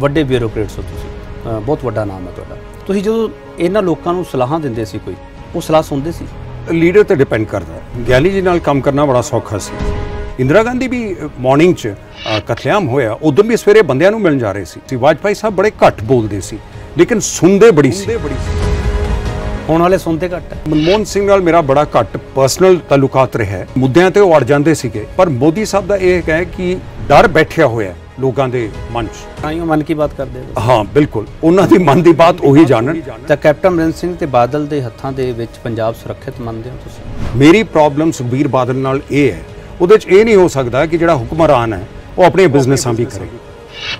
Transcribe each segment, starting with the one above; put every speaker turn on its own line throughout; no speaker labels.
ਵੱਡੇ ਬਿਊਰੋਕ੍ਰੇਟਸ ਹੋ ਤੁਸੀਂ ਬਹੁਤ ਵੱਡਾ ਨਾਮ ਹੈ ਤੁਹਾਡਾ ਤੁਸੀਂ ਜਦੋਂ ਇਹਨਾਂ ਲੋਕਾਂ ਨੂੰ ਸਲਾਹਾਂ ਦਿੰਦੇ ਸੀ ਕੋਈ ਉਹ ਸਲਾਹ ਸੁਣਦੇ ਸੀ ਲੀਡਰ ਤੇ ਡਿਪੈਂਡ ਕਰਦਾ
ਗਿਆਨੀ ਜੀ ਨਾਲ ਕੰਮ ਕਰਨਾ ਬੜਾ ਸੌਖਾ ਸੀ ਇੰਦਰਾ ਗਾਂਧੀ ਵੀ ਮਾਰਨਿੰਗ 'ਚ ਕਥਿਆਮ ਹੋਇਆ ਉਦੋਂ ਵੀ ਸਵੇਰੇ ਬੰਦਿਆਂ ਨੂੰ ਮਿਲਣ ਜਾ ਰਹੇ ਸੀ ਸੀ ਵਾਜਪਾਈ ਸਾਹਿਬ ਬੜੇ ਘੱਟ ਬੋਲਦੇ ਸੀ ਲੇਕਿਨ ਸੁਣਦੇ ਬੜੀ ਸੀ ਹੁਣ ਵਾਲੇ ਸੁਣਦੇ ਘੱਟ ਮਨਮੋਹਨ ਸਿੰਘ ਨਾਲ ਮੇਰਾ ਬੜਾ ਘੱਟ ਪਰਸਨਲ ਤਾਲੁਕਾਤ ਰਿਹਾ ਮੁੱਦਿਆਂ ਤੇ ਉਹ ਅੜ ਜਾਂਦੇ ਸੀਗੇ ਪਰ ਮੋਦੀ ਸਾਹਿਬ ਦਾ ਇਹ ਹੈ ਕਿ ਡਰ ਬੈਠਿਆ ਹੋਇਆ
ਲੋਕਾਂ ਦੇ ਮਨ 'ਚ ਤਾਂ ਮਨ ਕੀ ਬਾਤ ਕਰਦੇ ਹੋ
ਹਾਂ ਬਿਲਕੁਲ ਉਹਨਾਂ ਦੀ ਮਨ ਦੀ ਬਾਤ ਉਹੀ ਜਾਣਨ
ਤਾਂ ਕੈਪਟਨ ਅਮਰਿੰਦਰ ਸਿੰਘ ਤੇ ਬਾਦਲ ਦੇ ਹੱਥਾਂ ਦੇ ਵਿੱਚ ਪੰਜਾਬ ਸੁਰੱਖਿਅਤ ਮੰਨਦੇ ਹੋ ਤੁਸੀਂ ਮੇਰੀ ਪ੍ਰੋਬਲਮ
ਸੁਬੀਰ ਬਾਦਲ ਨਾਲ ਇਹ ਹੈ ਉਹਦੇ 'ਚ ਇਹ ਨਹੀਂ ਹੋ ਸਕਦਾ ਕਿ ਜਿਹੜਾ ਹੁਕਮਰਾਨ ਹੈ ਉਹ ਆਪਣੇ ਬਿਜ਼ਨਸਾਂ ਵੀ ਕਰੇ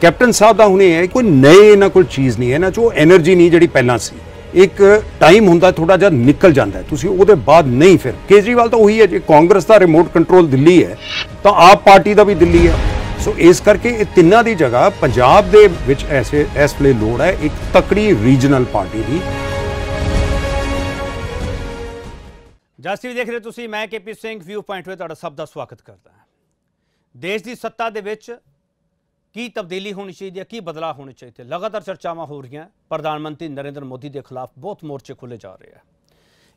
ਕੈਪਟਨ ਸਾਹਿਬ ਦਾ ਹੁਣੇ ਹੈ ਕੋਈ ਨਏ ਇਹਨਾਂ ਕੋਲ ਚੀਜ਼ ਨਹੀਂ ਹੈ ਨਾ ਜੋ એનર્ਜੀ ਨਹੀਂ ਜਿਹੜੀ ਪਹਿਲਾਂ ਸੀ ਇੱਕ ਟਾਈਮ ਹੁੰਦਾ ਥੋੜਾ ਜਿਹਾ ਨਿਕਲ ਜਾਂਦਾ ਤੁਸੀਂ ਉਹਦੇ ਬਾਅਦ ਨਹੀਂ ਫਿਰ ਕੇਜਰੀਵਾਲ ਤਾਂ ਉਹੀ ਹੈ ਜੇ ਕਾਂਗਰਸ ਦਾ ਰਿਮੋਟ ਕੰਟਰੋਲ ਦਿੱਲੀ ਹੈ ਤਾਂ ਆਪ ਪਾਰਟੀ ਦਾ ਵੀ ਦਿੱਲੀ ਹੈ ਸੋ ਇਸ ਕਰਕੇ ਇਹ ਤਿੰਨਾਂ ਦੀ ਜਗ੍ਹਾ ਪੰਜਾਬ ਦੇ ਵਿੱਚ ਐਸੇ ਇਸ ਲਈ ਲੋੜ ਹੈ ਇੱਕ ਤਕੜੀ ਰੀਜਨਲ ਪਾਰਟੀ ਦੀ
ਜਸਟਿਵ ਦੇਖ ਰਹੇ ਤੁਸੀਂ ਮੈਂ ਕੇਪੀ ਸਿੰਘ ਵਿਊ ਪੁਆਇੰਟ ਵਿੱਚ ਤੁਹਾਡਾ ਸਭ ਦਾ ਸਵਾਗਤ ਕਰਦਾ ਹਾਂ ਦੇਸ਼ ਦੀ ਸੱਤਾ ਦੇ ਵਿੱਚ ਕੀ ਤਬਦੀਲੀ ਹੋਣੀ ਚਾਹੀਦੀ ਹੈ ਕੀ ਬਦਲਾਅ ਹੋਣੇ ਚਾਹੀਦੇ ਲਗਾਤਾਰ ਚਰਚਾਵਾਂ ਹੋ ਰਹੀਆਂ ਪ੍ਰਧਾਨ ਮੰਤਰੀ ਨਰਿੰਦਰ ਮੋਦੀ ਦੇ ਖਿਲਾਫ ਬਹੁਤ ਮੋਰਚੇ ਖੁੱਲੇ ਜਾ ਰਹੇ ਆ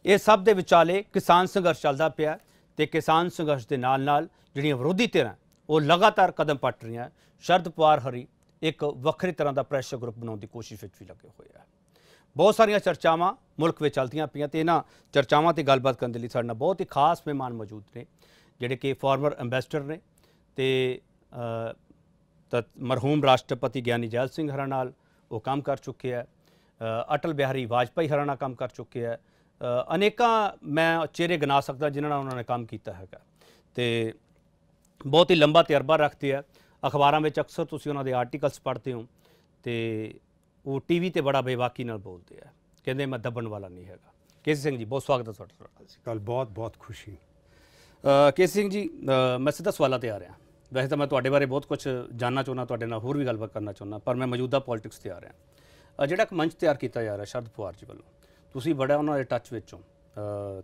ਇਹ ਸਭ ਦੇ ਵਿਚਾਲੇ ਕਿਸਾਨ ਸੰਘਰਸ਼ ਚੱਲਦਾ ਪਿਆ ਤੇ ਕਿਸਾਨ ਸੰਘਰਸ਼ ਦੇ ਨਾਲ ਨਾਲ ਜਿਹੜੀਆਂ ਵਿਰੋਧੀ ਧਿਰਾਂ ਉਹ ਲਗਾਤਾਰ ਕਦਮ ਪੱਟ ਰਹੀਆਂ ਸ਼ਰਦ ਪਵਾਰ ਹਰੀ ਇੱਕ ਵੱਖਰੇ ਤਰ੍ਹਾਂ ਦਾ ਪ੍ਰੈਸ਼ਰ ਗਰੁੱਪ ਬਣਾਉਣ ਦੀ ਕੋਸ਼ਿਸ਼ ਵਿੱਚ ਵੀ ਲੱਗੇ ਹੋਏ ਆ ਬਹੁਤ ਸਾਰੀਆਂ ਚਰਚਾਵਾਂ ਮੁਲਕ ਵਿੱਚ ਚਲਦੀਆਂ ਪਈਆਂ ਤੇ ਇਹਨਾਂ ਚਰਚਾਵਾਂ ਤੇ ਗੱਲਬਾਤ ਕਰਨ ਦੇ ਲਈ ਸਾਡੇ ਨਾਲ ਬਹੁਤ ਹੀ ਖਾਸ ਮਹਿਮਾਨ ਮੌਜੂਦ ਨੇ ਜਿਹੜੇ ਕਿ ਫਾਰਮਰ ਐਮਬੈਸਡਰ ਨੇ ਤੇ ਮਰਹੂਮ ਰਾਸ਼ਟਰਪਤੀ ਗਿਆਨੀ ਜੈਲ ਸਿੰਘ ਹਰਾ ਨਾਲ ਉਹ ਕੰਮ ਕਰ ਚੁੱਕੇ ਆ ਅਟਲ ਬਿਹਾਰੀ ਵਾਜਪਾਈ ਹਰਾ ਨਾਲ ਕੰਮ ਕਰ ਚੁੱਕੇ ਆ ਅਨੇਕਾਂ ਮੈਂ ਚਿਹਰੇ ਗਿਣਾ ਸਕਦਾ ਜਿਨ੍ਹਾਂ ਨਾਲ ਉਹਨਾਂ ਨੇ ਕੰਮ ਕੀਤਾ ਹੈਗਾ ਤੇ ਬਹੁਤ ਹੀ ਲੰਬਾ ਤਜਰਬਾ ਰੱਖਦੇ ਆ ਅਖਬਾਰਾਂ ਵਿੱਚ ਅਕਸਰ ਤੁਸੀਂ ਉਹਨਾਂ ਦੇ ਆਰਟੀਕਲਸ ਪੜ੍ਹਦੇ ਹੋ ਤੇ ਉਹ ਟੀਵੀ ਤੇ ਬੜਾ ਬੇਵਾਕੀ ਨਾਲ ਬੋਲਦੇ ਆ ਕਹਿੰਦੇ ਮੈਂ ਦੱਬਣ ਵਾਲਾ ਨਹੀਂ ਹੈਗਾ ਕੇਸੀ ਸਿੰਘ ਜੀ ਬਹੁਤ ਸਵਾਗਤ ਹੈ ਤੁਹਾਡਾ ਕੱਲ ਬਹੁਤ ਬਹੁਤ ਖੁਸ਼ੀ ਕੇਸੀ ਸਿੰਘ ਜੀ ਮੈਂ ਸਿੱਧਾ ਸਵਾਲਾਂ ਤੇ ਆ ਰਿਹਾ ਵੈਸੇ ਤਾਂ ਮੈਂ ਤੁਹਾਡੇ ਬਾਰੇ ਬਹੁਤ ਕੁਝ ਜਾਨਣਾ ਚਾਹੁੰਦਾ ਤੁਹਾਡੇ ਨਾਲ ਹੋਰ ਵੀ ਗੱਲਬਾਤ ਕਰਨਾ ਚਾਹੁੰਦਾ ਪਰ ਮੈਂ ਮੌਜੂਦਾ ਪੋਲਿਟਿਕਸ ਤੇ ਆ ਰਿਹਾ ਜਿਹੜਾ ਇੱਕ ਮੰਚ ਤਿਆਰ ਕੀਤਾ ਜਾ ਰਿਹਾ ਸ਼ਰਦ ਪਵਾਰ ਜੀ ਵੱਲੋਂ ਤੁਸੀਂ ਬੜਾ ਉਹਨਾਂ ਦੇ ਟੱਚ ਵਿੱਚੋਂ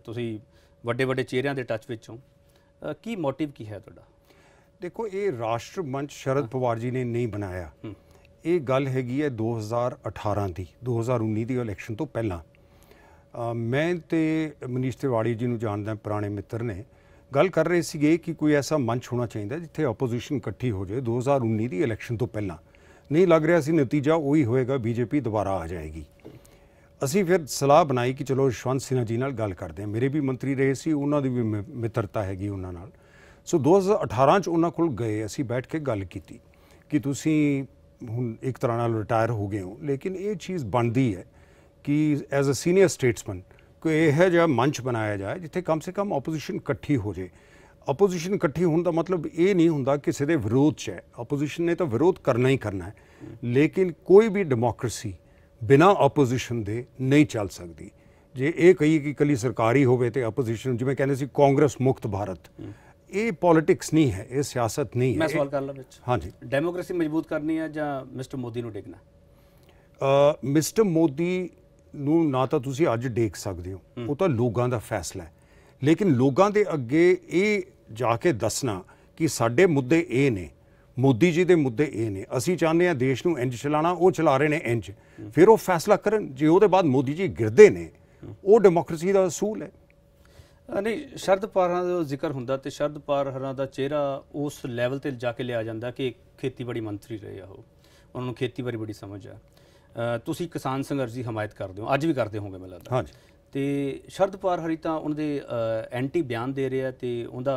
ਤੁਸੀਂ ਵੱਡੇ ਵੱਡੇ ਚਿਹਰਿਆਂ ਦੇ ਟੱਚ ਵਿੱਚੋਂ ਕੀ ਮੋਟਿਵ ਕੀ ਹੈ ਤੁਹਾਡਾ
ਦੇਖੋ ਇਹ ਰਾਸ਼ਟਰ ਮੰਚ ਸ਼ਰਦ ਪਵਾਰ ਜੀ ਨੇ ਨਹੀਂ ਬਣਾਇਆ ਇਹ ਗੱਲ ਹੈਗੀ ਹੈ 2018 ਦੀ 2019 ਦੀ ਇਲੈਕਸ਼ਨ ਤੋਂ ਪਹਿਲਾਂ ਮੈਂ ਤੇ ਮਨੀਸ਼ ਤਿਵਾੜੀ ਜੀ ਨੂੰ ਜਾਣਦਾ ਪੁਰਾਣੇ ਮਿੱਤਰ ਨੇ ਗੱਲ ਕਰ ਰਹੇ ਸੀਗੇ ਕਿ ਕੋਈ ਐਸਾ ਮੰਚ ਹੋਣਾ ਚਾਹੀਦਾ ਜਿੱਥੇ ਆਪੋਜੀਸ਼ਨ ਇਕੱਠੀ ਹੋ ਜੇ 2019 ਦੀ ਇਲੈਕਸ਼ਨ ਤੋਂ ਪਹਿਲਾਂ ਨਹੀਂ ਲੱਗ ਰਿਹਾ ਸੀ ਨਤੀਜਾ ਉਹੀ ਹੋਏਗਾ ਬੀਜੇਪੀ ਦੁਬਾਰਾ ਆ ਜਾਏਗੀ ਅਸੀਂ ਫਿਰ ਸਲਾਹ ਬਣਾਈ ਕਿ ਚਲੋ ਸ਼ਵੰਤ ਸਿਨਾ ਜੀ ਨਾਲ ਗੱਲ ਕਰਦੇ ਹਾਂ ਮੇਰੇ ਵੀ ਮੰਤਰੀ ਰਹੇ ਸੀ ਉਹਨਾਂ ਦੀ ਵੀ ਮਿੱਤਰਤਾ ਹੈਗੀ ਉਹਨਾਂ ਨਾਲ ਸੋ 2018 ਚ ਉਹਨਾਂ ਕੋਲ ਗਏ ਅਸੀਂ ਬੈਠ ਕੇ ਗੱਲ ਕੀਤੀ ਕਿ ਤੁਸੀਂ ਹੁਣ ਇੱਕ ਤਰ੍ਹਾਂ ਨਾਲ ਰਿਟਾਇਰ ਹੋ ਗਏ ਹੋ ਲੇਕਿਨ ਇਹ ਚੀਜ਼ ਬਣਦੀ ਹੈ ਕਿ ਐਜ਼ ਅ ਸੀਨੀਅਰ ਸਟੇਟਸਮੈਨ ਕੋਈ ਇਹ ਹੈ ਜਿਹੜਾ ਮੰਚ ਬਣਾਇਆ ਜਾਏ ਜਿੱਥੇ ਕਮ ਸੇ ਕਮ ਆਪੋਜੀਸ਼ਨ ਇਕੱਠੀ ਹੋ ਜੇ ਆਪੋਜੀਸ਼ਨ ਇਕੱਠੀ ਹੋਣ ਦਾ ਮਤਲਬ ਇਹ ਨਹੀਂ ਹੁੰਦਾ ਕਿਸੇ ਦੇ ਵਿਰੋਧ 'ਚ ਹੈ ਆਪੋਜੀਸ਼ਨ ਨੇ ਤਾਂ ਵਿਰੋਧ ਕਰਨਾ ਹੀ ਕਰਨਾ ਹੈ ਲੇਕਿਨ ਕੋਈ ਵੀ ਡੈਮੋਕ੍ਰੇਸੀ ਬਿਨਾ ਆਪੋਜੀਸ਼ਨ ਦੇ ਨਹੀਂ ਚੱਲ ਸਕਦੀ ਜੇ ਇਹ ਕਹੀ ਕਿ ਕੱਲੀ ਸਰਕਾਰੀ ਹੋਵੇ ਤੇ ਆਪੋਜੀਸ਼ਨ ਜਿਵੇਂ ਕਹਿੰਦੇ ਸੀ ਕਾਂਗਰਸ ਮੁਕਤ ਭਾਰਤ ਇਹ ਪੋਲਿਟਿਕਸ ਨਹੀਂ ਹੈ ਇਹ ਸਿਆਸਤ ਨਹੀਂ ਹੈ ਮੈਂ ਸਵਾਲ ਕਰ
ਲਾਂ ਵਿੱਚ ਹਾਂਜੀ ਡੈਮੋਕ੍ਰੇਸੀ ਮਜ਼ਬੂਤ ਕਰਨੀ ਹੈ ਜਾਂ ਮਿਸਟਰ ਮੋਦੀ ਨੂੰ
ਡੇਕਣਾ ਮਿਸਟਰ ਮੋਦੀ ਨੂੰ ਨਾ ਤਾਂ ਤੁਸੀਂ ਅੱਜ ਡੇਕ ਸਕਦੇ ਹੋ ਉਹ ਤਾਂ ਲੋਕਾਂ ਦਾ ਫੈਸਲਾ ਹੈ ਲੇਕਿਨ ਲੋਕਾਂ ਦੇ ਅੱਗੇ ਇਹ ਜਾ ਕੇ ਦੱਸਣਾ ਕਿ ਸਾਡੇ ਮੁੱਦੇ ਇਹ ਨੇ ਮੋਦੀ ਜੀ ਦੇ ਮੁੱਦੇ ਇਹ ਨੇ ਅਸੀਂ ਚਾਹੁੰਦੇ ਆ ਦੇਸ਼ ਨੂੰ ਇੰਜ ਚਲਾਣਾ ਉਹ ਚਲਾ ਰਹੇ ਨੇ ਇੰਜ ਫਿਰ ਉਹ ਫੈਸਲਾ ਕਰਨ ਜੇ ਉਹਦੇ ਬਾਅਦ ਮੋਦੀ ਜੀ ਗਿਰਦੇ ਨੇ ਉਹ ਡੈਮੋਕ੍ਰੇਸੀ ਦਾ ਅਸੂਲ ਹੈ
ਨਹੀਂ ਸ਼ਰਦ ਪਾਰਾਂ ਦਾ ਜ਼ਿਕਰ ਹੁੰਦਾ ਤੇ ਸ਼ਰਦ ਪਾਰਾਂ ਦਾ ਚਿਹਰਾ ਉਸ ਲੈਵਲ ਤੇ ਜਾ ਕੇ ਲਿਆ ਜਾਂਦਾ ਕਿ ਖੇਤੀਬਾੜੀ ਮੰਤਰੀ ਰਹੇ ਆ ਉਹ ਉਹਨਾਂ ਨੂੰ ਖੇਤੀਬਾੜੀ ਬੜੀ ਸਮਝ ਆ ਤੁਸੀਂ ਕਿਸਾਨ ਸੰਘਰਸ਼ ਦੀ ਹਮਾਇਤ ਕਰਦੇ ਹੋ ਅੱਜ ਵੀ ਕਰਦੇ ਹੋਗੇ ਮੈਨੂੰ ਲੱਗਦਾ ਹਾਂਜੀ ਤੇ ਸ਼ਰਦ ਪਾਰ ਹਰੀ ਤਾਂ ਉਹਨਾਂ ਦੇ ਐਂਟੀ ਬਿਆਨ ਦੇ ਰਿਹਾ ਤੇ ਉਹਦਾ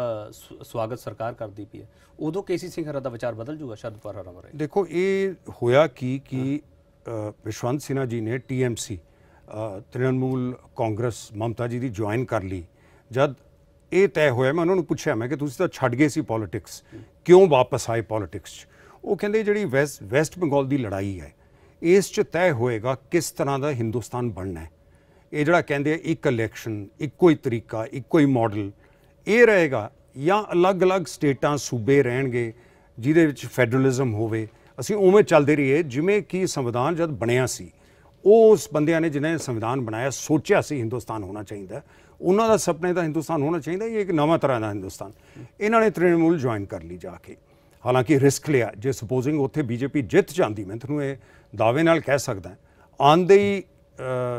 ਸਵਾਗਤ ਸਰਕਾਰ ਕਰਦੀ ਪਈ ਹੈ ਉਦੋਂ ਕੇਸੀ ਸਿੰਘ ਹਰਾ ਦਾ ਵਿਚਾਰ ਬਦਲ ਜੂਗਾ ਸ਼ਰਦ ਪਾਰ ਹਰਾ ਬਾਰੇ
ਦੇਖੋ ਇਹ ਹੋਇਆ ਕੀ ਕਿ ਵਿਸ਼ਵੰਤ ਸਿਨਾ ਜੀ ਨੇ ਟੀਐਮਸੀ ਤ੍ਰਿਣਮੂਲ ਕਾਂਗਰਸ ਮਮਤਾ ਜੀ ਦੀ ਜੁਆਇਨ ਕਰ ਲਈ ਜਦ ਇਹ ਤੈਅ ਹੋਇਆ ਮੈਂ ਉਹਨਾਂ ਨੂੰ ਪੁੱਛਿਆ ਮੈਂ ਕਿ ਤੁਸੀਂ ਤਾਂ ਛੱਡ ਗਏ ਸੀ ਪੋਲਿਟਿਕਸ ਕਿਉਂ ਵਾਪਸ ਆਏ ਪੋਲਿਟਿਕਸ 'ਚ ਉਹ ਕਹਿੰਦੇ ਜਿਹੜੀ ਵੈਸਟ ਬੰਗਾਲ ਦੀ ਲੜਾਈ ਹੈ ਇਸ 'ਚ ਤੈਅ ਹੋਏਗਾ ਕਿਸ ਤਰ੍ਹਾਂ ਦਾ ਹਿੰਦੁਸਤਾਨ ਬਣਨਾ ਹੈ ਇਹ ਜਿਹੜਾ ਕਹਿੰਦੇ ਇੱਕ ਇਲੈਕਸ਼ਨ ਇੱਕੋ ਹੀ ਤਰੀਕਾ ਇੱਕੋ ਹੀ ਮਾਡਲ ਇਹ ਰਹੇਗਾ ਜਾਂ ਅਲੱਗ-ਅਲੱਗ ਸਟੇਟਾਂ ਸੂਬੇ ਰਹਿਣਗੇ ਜਿਹਦੇ ਵਿੱਚ ਫੈਡਰਲਿਜ਼ਮ ਹੋਵੇ ਅਸੀਂ ਉਵੇਂ ਚੱਲਦੇ ਰਹੀਏ ਜਿਵੇਂ ਕਿ ਸੰਵਿਧਾਨ ਜਦ ਬਣਿਆ ਸੀ ਉਸ ਬੰਦਿਆਂ ਨੇ ਜਿਨ੍ਹਾਂ ਨੇ ਸੰਵਿਧਾਨ ਬਣਾਇਆ ਸੋਚਿਆ ਸੀ ਹਿੰਦੁਸਤਾਨ ਹੋਣਾ ਚਾਹੀਦਾ ਉਹਨਾਂ ਦਾ ਸੁਪਨੇ ਦਾ ਹਿੰਦੁਸਤਾਨ ਹੋਣਾ ਚਾਹੀਦਾ ਇਹ ਇੱਕ ਨਵਾਂ ਤਰ੍ਹਾਂ ਦਾ ਹਿੰਦੁਸਤਾਨ ਇਹਨਾਂ ਨੇ ਤ੍ਰਿਣਮੂਲ ਜੁਆਇਨ ਕਰ ਲਈ ਜਾ ਕੇ ਹਾਲਾਂਕਿ ਰਿਸਕ ਲਿਆ ਜੇ ਸੁਪੋਜ਼ਿੰਗ ਉੱਥੇ ਬੀਜੇਪੀ ਜਿੱਤ ਜਾਂਦੀ ਮੈਂ ਤੁਹਾਨੂੰ ਇਹ ਦਾਅਵੇ ਨਾਲ ਕਹਿ ਸਕਦਾ ਆਂਦੇ ਹੀ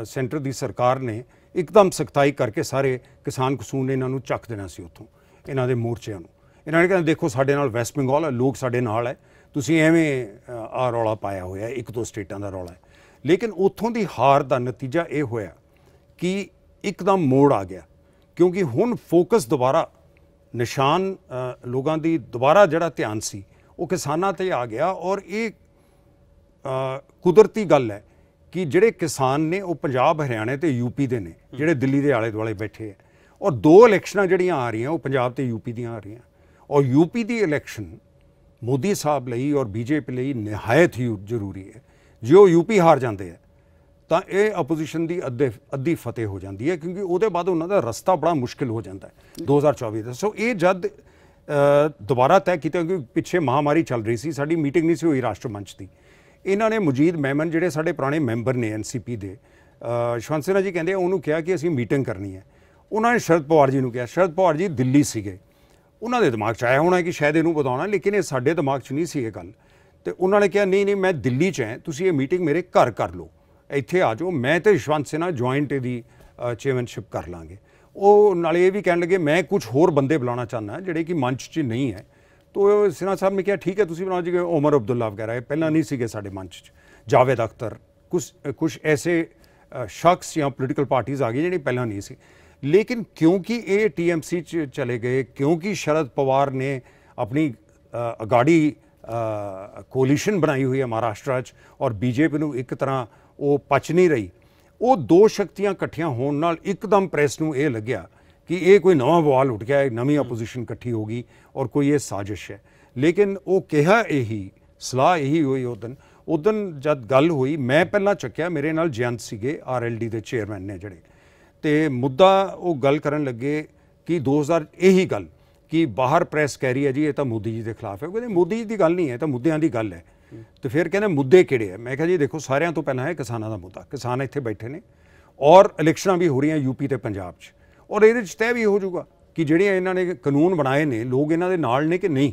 ਸੈਂਟਰ ਦੀ ਸਰਕਾਰ ਨੇ ਇੱਕਦਮ ਸਖਤਾਈ ਕਰਕੇ ਸਾਰੇ ਕਿਸਾਨ ਕਸੂਨ ਇਹਨਾਂ ਨੂੰ ਚੱਕ ਦੇਣਾ ਸੀ ਉੱਥੋਂ ਇਹਨਾਂ ਦੇ ਮੋਰਚਿਆਂ ਨੂੰ ਇਹਨਾਂ ਨੇ ਕਿਹਾ ਦੇਖੋ ਸਾਡੇ ਨਾਲ ਵੈਸਟ ਬੰਗਾਲ ਹੈ ਲੋਕ ਸਾਡੇ ਨਾਲ ਹੈ ਤੁਸੀਂ ਐਵੇਂ ਆ ਰੌਲਾ ਪਾਇਆ ਹੋਇਆ ਇੱਕ ਦੋ ਸਟੇਟਾਂ ਦਾ ਰੌਲਾ ਹੈ ਲੇਕਿਨ ਉੱਥੋਂ ਦੀ ਹਾਰ ਦਾ ਨਤੀਜਾ ਇਹ ਹੋਇਆ ਕਿ ਇੱਕਦਮ ਮੋੜ ਆ ਗਿਆ ਕਿਉਂਕਿ ਹੁਣ ਫੋਕਸ ਦੁਬਾਰਾ ਨਿਸ਼ਾਨ ਲੋਕਾਂ ਦੀ ਦੁਬਾਰਾ ਜਿਹੜਾ ਧਿਆਨ ਸੀ ਉਹ ਕਿਸਾਨਾਂ ਤੇ ਆ ਗਿਆ ਔਰ ਇਹ ਕੁਦਰਤੀ ਗੱਲ ਹੈ ਕਿ ਜਿਹੜੇ ਕਿਸਾਨ ਨੇ ਉਹ ਪੰਜਾਬ ਹਰਿਆਣੇ ਤੇ ਯੂਪੀ ਦੇ ਨੇ ਜਿਹੜੇ ਦਿੱਲੀ ਦੇ ਆਲੇ ਦੁਆਲੇ ਬੈਠੇ ਆ ਔਰ ਦੋ ਇਲੈਕਸ਼ਨਾਂ ਜਿਹੜੀਆਂ ਆ ਰਹੀਆਂ ਉਹ ਪੰਜਾਬ ਤੇ ਯੂਪੀ ਦੀਆਂ ਆ ਰਹੀਆਂ ਔਰ ਯੂਪੀ ਦੀ ਇਲੈਕਸ਼ਨ ਮੋਦੀ ਸਾਹਿਬ ਲਈ ਔਰ ਬੀਜੇਪੀ ਲਈ ਨਿਹਾਇਤ ਹੀ ਜ਼ਰੂਰੀ ਹੈ ਜੇ ਉਹ ਯੂਪੀ ਹਾਰ ਜਾਂਦੇ ਆ ਤਾਂ ਇਹ ਆਪੋਜੀਸ਼ਨ ਦੀ ਅੱਧੇ ਅੱਧੀ ਫਤਿਹ ਹੋ ਜਾਂਦੀ ਹੈ ਕਿਉਂਕਿ ਉਹਦੇ ਬਾਅਦ ਉਹਨਾਂ ਦਾ ਰਸਤਾ ਬੜਾ ਮੁਸ਼ਕਿਲ ਹੋ ਜਾਂਦਾ ਹੈ 2024 ਦਾ ਸੋ ਇਹ ਜਦ ਦੁਬਾਰਾ ਤੈਅ ਕੀਤਾ ਕਿਉਂਕਿ ਪਿੱਛੇ ਮਹਾਮਾਰੀ ਚੱਲ ਰਹੀ ਸੀ ਸਾਡੀ ਮੀਟਿੰਗ ਨਹੀਂ ਸੀ ਹੋਈ ਰਾਸ਼ਟਰ ਮੰਚ ਦੀ ਇਹਨਾਂ ਨੇ ਮਜੀਦ ਮਹਿਮਨ ਜਿਹੜੇ ਸਾਡੇ ਪੁਰਾਣੇ ਮੈਂਬਰ ਨੇ ਐਨਸੀਪੀ ਦੇ ਸ਼ਵੰਤ ਜੀ ਕਹਿੰਦੇ ਉਹਨੂੰ ਕਿਹਾ ਕਿ ਅਸੀਂ ਮੀਟਿੰਗ ਕਰਨੀ ਹੈ ਉਹਨਾਂ ਨੇ ਸ਼ਰਦ ਪਵਾਰ ਜੀ ਨੂੰ ਕਿਹਾ ਸ਼ਰਦ ਪਵਾਰ ਜੀ ਦਿੱਲੀ ਸੀਗੇ ਉਹਨਾਂ ਦੇ ਦਿਮਾਗ 'ਚ ਆਇਆ ਹੋਣਾ ਕਿ ਸ਼ਾਇਦ ਇਹਨੂੰ ਬਤਾਉਣਾ ਲੇਕਿਨ ਇਹ ਸਾਡੇ ਦਿਮਾਗ 'ਚ ਨਹੀਂ ਸੀ ਇਹ ਗੱਲ ਤੇ ਉਹਨਾਂ ਨੇ ਕਿਹਾ ਨਹੀਂ ਨਹੀਂ ਮੈਂ ਦਿੱਲੀ 'ਚ ਹਾਂ ਤੁਸੀਂ ਇਹ ਮੀਟਿੰਗ ਮੇਰੇ ਘਰ ਕਰ ਲਓ ਇੱਥੇ ਆ ਜਾਓ ਮੈਂ ਤੇ ਯਸ਼ਵੰਤ ਸਿਨਾ ਜੁਆਇੰਟ ਦੀ ਚੇਅਰਮੈਨਸ਼ਿਪ ਕਰ ਲਾਂਗੇ ਉਹ ਨਾਲੇ ਇਹ ਵੀ ਕਹਿਣ ਲੱਗੇ ਮੈਂ ਕੁਝ ਹੋਰ ਬੰਦੇ ਬੁਲਾਉਣਾ ਚਾਹੁੰਦਾ ਜਿਹੜੇ ਕਿ ਮੰਚ 'ਚ ਨਹੀਂ ਹੈ ਤੋ ਸਿਨਾ ਸਾਹਿਬ ਨੇ ਕਿਹਾ ਠੀਕ ਹੈ ਤੁਸੀਂ ਬਣਾ ਜੀ ਉਮਰ ਅਬਦੁੱਲਾ ਵਗੈਰਾ ਇਹ ਪਹਿਲਾਂ ਨਹੀਂ ਸੀਗੇ ਸਾਡੇ ਮੰਚ 'ਚ ਜਾਵੇਦ ਅਖਤਰ ਕੁਝ ਕੁਝ ਐਸੇ ਸ਼ਖਸ ਜਾਂ ਪੋਲੀਟੀਕਲ ਪਾਰਟੀਆਂ ਆ ਗਈ ਜਿਹੜੀ ਪਹਿਲਾਂ ਨਹੀਂ ਸੀ ਲੇਕਿਨ ਕਿਉਂਕਿ ਇਹ ਟੀਐਮਸੀ 'ਚ ਚਲੇ ਗਏ ਕਿਉਂਕਿ ਸ਼ਰਦ ਪਵਾਰ ਨੇ ਆਪਣੀ ਅਗਾੜੀ ਕੋਲੀਸ਼ਨ ਬਣਾਈ ਹੋਈ ਹੈ ਮਹਾਰਾਸ਼ਟਰ 'ਚ ਔਰ ਬੀਜੇਪੀ ਨੂੰ ਇੱਕ ਤਰ੍ਹਾਂ ਉਹ ਪਚ ਨਹੀਂ ਰਹੀ ਉਹ ਦੋ ਸ਼ਕਤੀਆਂ ਇਕੱਠੀਆਂ ਹੋਣ ਨਾਲ ਇੱਕਦਮ ਪ੍ਰੈਸ ਨੂੰ ਇਹ ਲੱਗਿਆ ਕਿ ਇਹ ਕੋਈ ਨਵਾਂ ਬਵਾਲ ਉੱਠ ਗਿਆ ਹੈ ਨਵੀਂ ਆਪੋਜੀਸ਼ਨ ਇਕੱਠੀ ਹੋ ਗਈ ਔਰ ਕੋਈ ਇਹ ਸਾਜ਼ਿਸ਼ ਹੈ ਲੇਕਿਨ ਉਹ ਕਿਹਾ ਇਹੀ ਸਲਾਹ ਇਹੀ ਹੋਈ ਉਦੋਂ ਉਦੋਂ ਜਦ ਗੱਲ ਹੋਈ ਮੈਂ ਪਹਿਲਾਂ ਚੱਕਿਆ ਮੇਰੇ ਨਾਲ ਜੈਨ ਸੀਗੇ ਆਰਐਲਡੀ ਦੇ ਚੇਅਰਮੈਨ ਨੇ ਜਿਹੜੇ ਤੇ ਮੁੱਦਾ ਉਹ ਗੱਲ ਕਰਨ ਲੱਗੇ ਕਿ 2000 ਇਹੀ ਗੱਲ ਕਿ ਬਾਹਰ ਪ੍ਰੈਸ ਕਹਿ ਰਹੀ ਹੈ ਜੀ ਇਹ ਤਾਂ ਮੋਦੀ ਜੀ ਦੇ ਖਿਲਾਫ ਹੈ ਉਹ ਕਹਿੰਦੇ ਮੋਦੀ ਜੀ ਦੀ ਗੱਲ ਨਹੀਂ ਹੈ ਇਹ ਤਾਂ ਮੁੱਦਿਆਂ ਦੀ ਗੱਲ ਹੈ ਤੇ ਫਿਰ ਕਹਿੰਦੇ ਮੁੱਦੇ ਕਿਹੜੇ ਆ ਮੈਂ ਕਿਹਾ ਜੀ ਦੇਖੋ ਸਾਰਿਆਂ ਤੋਂ ਪਹਿਲਾਂ ਹੈ ਕਿਸਾਨਾਂ ਦਾ ਮੁੱਦਾ ਕਿਸਾਨ ਇੱਥੇ ਬੈਠੇ ਨੇ ਔਰ ਇਲੈਕਸ਼ਨਾਂ ਵੀ ਹੋ ਰਹੀਆਂ ਯੂਪੀ ਤੇ ਪੰਜਾਬ 'ਚ ਔਰ ਇਹਦੇ 'ਚ ਤੈਅ ਵੀ ਹੋ ਜਾਊਗਾ ਕਿ ਜਿਹੜੀਆਂ ਇਹਨਾਂ ਨੇ ਕਾਨੂੰਨ ਬਣਾਏ ਨੇ ਲੋਕ ਇਹਨਾਂ ਦੇ ਨਾਲ ਨੇ ਕਿ ਨਹੀਂ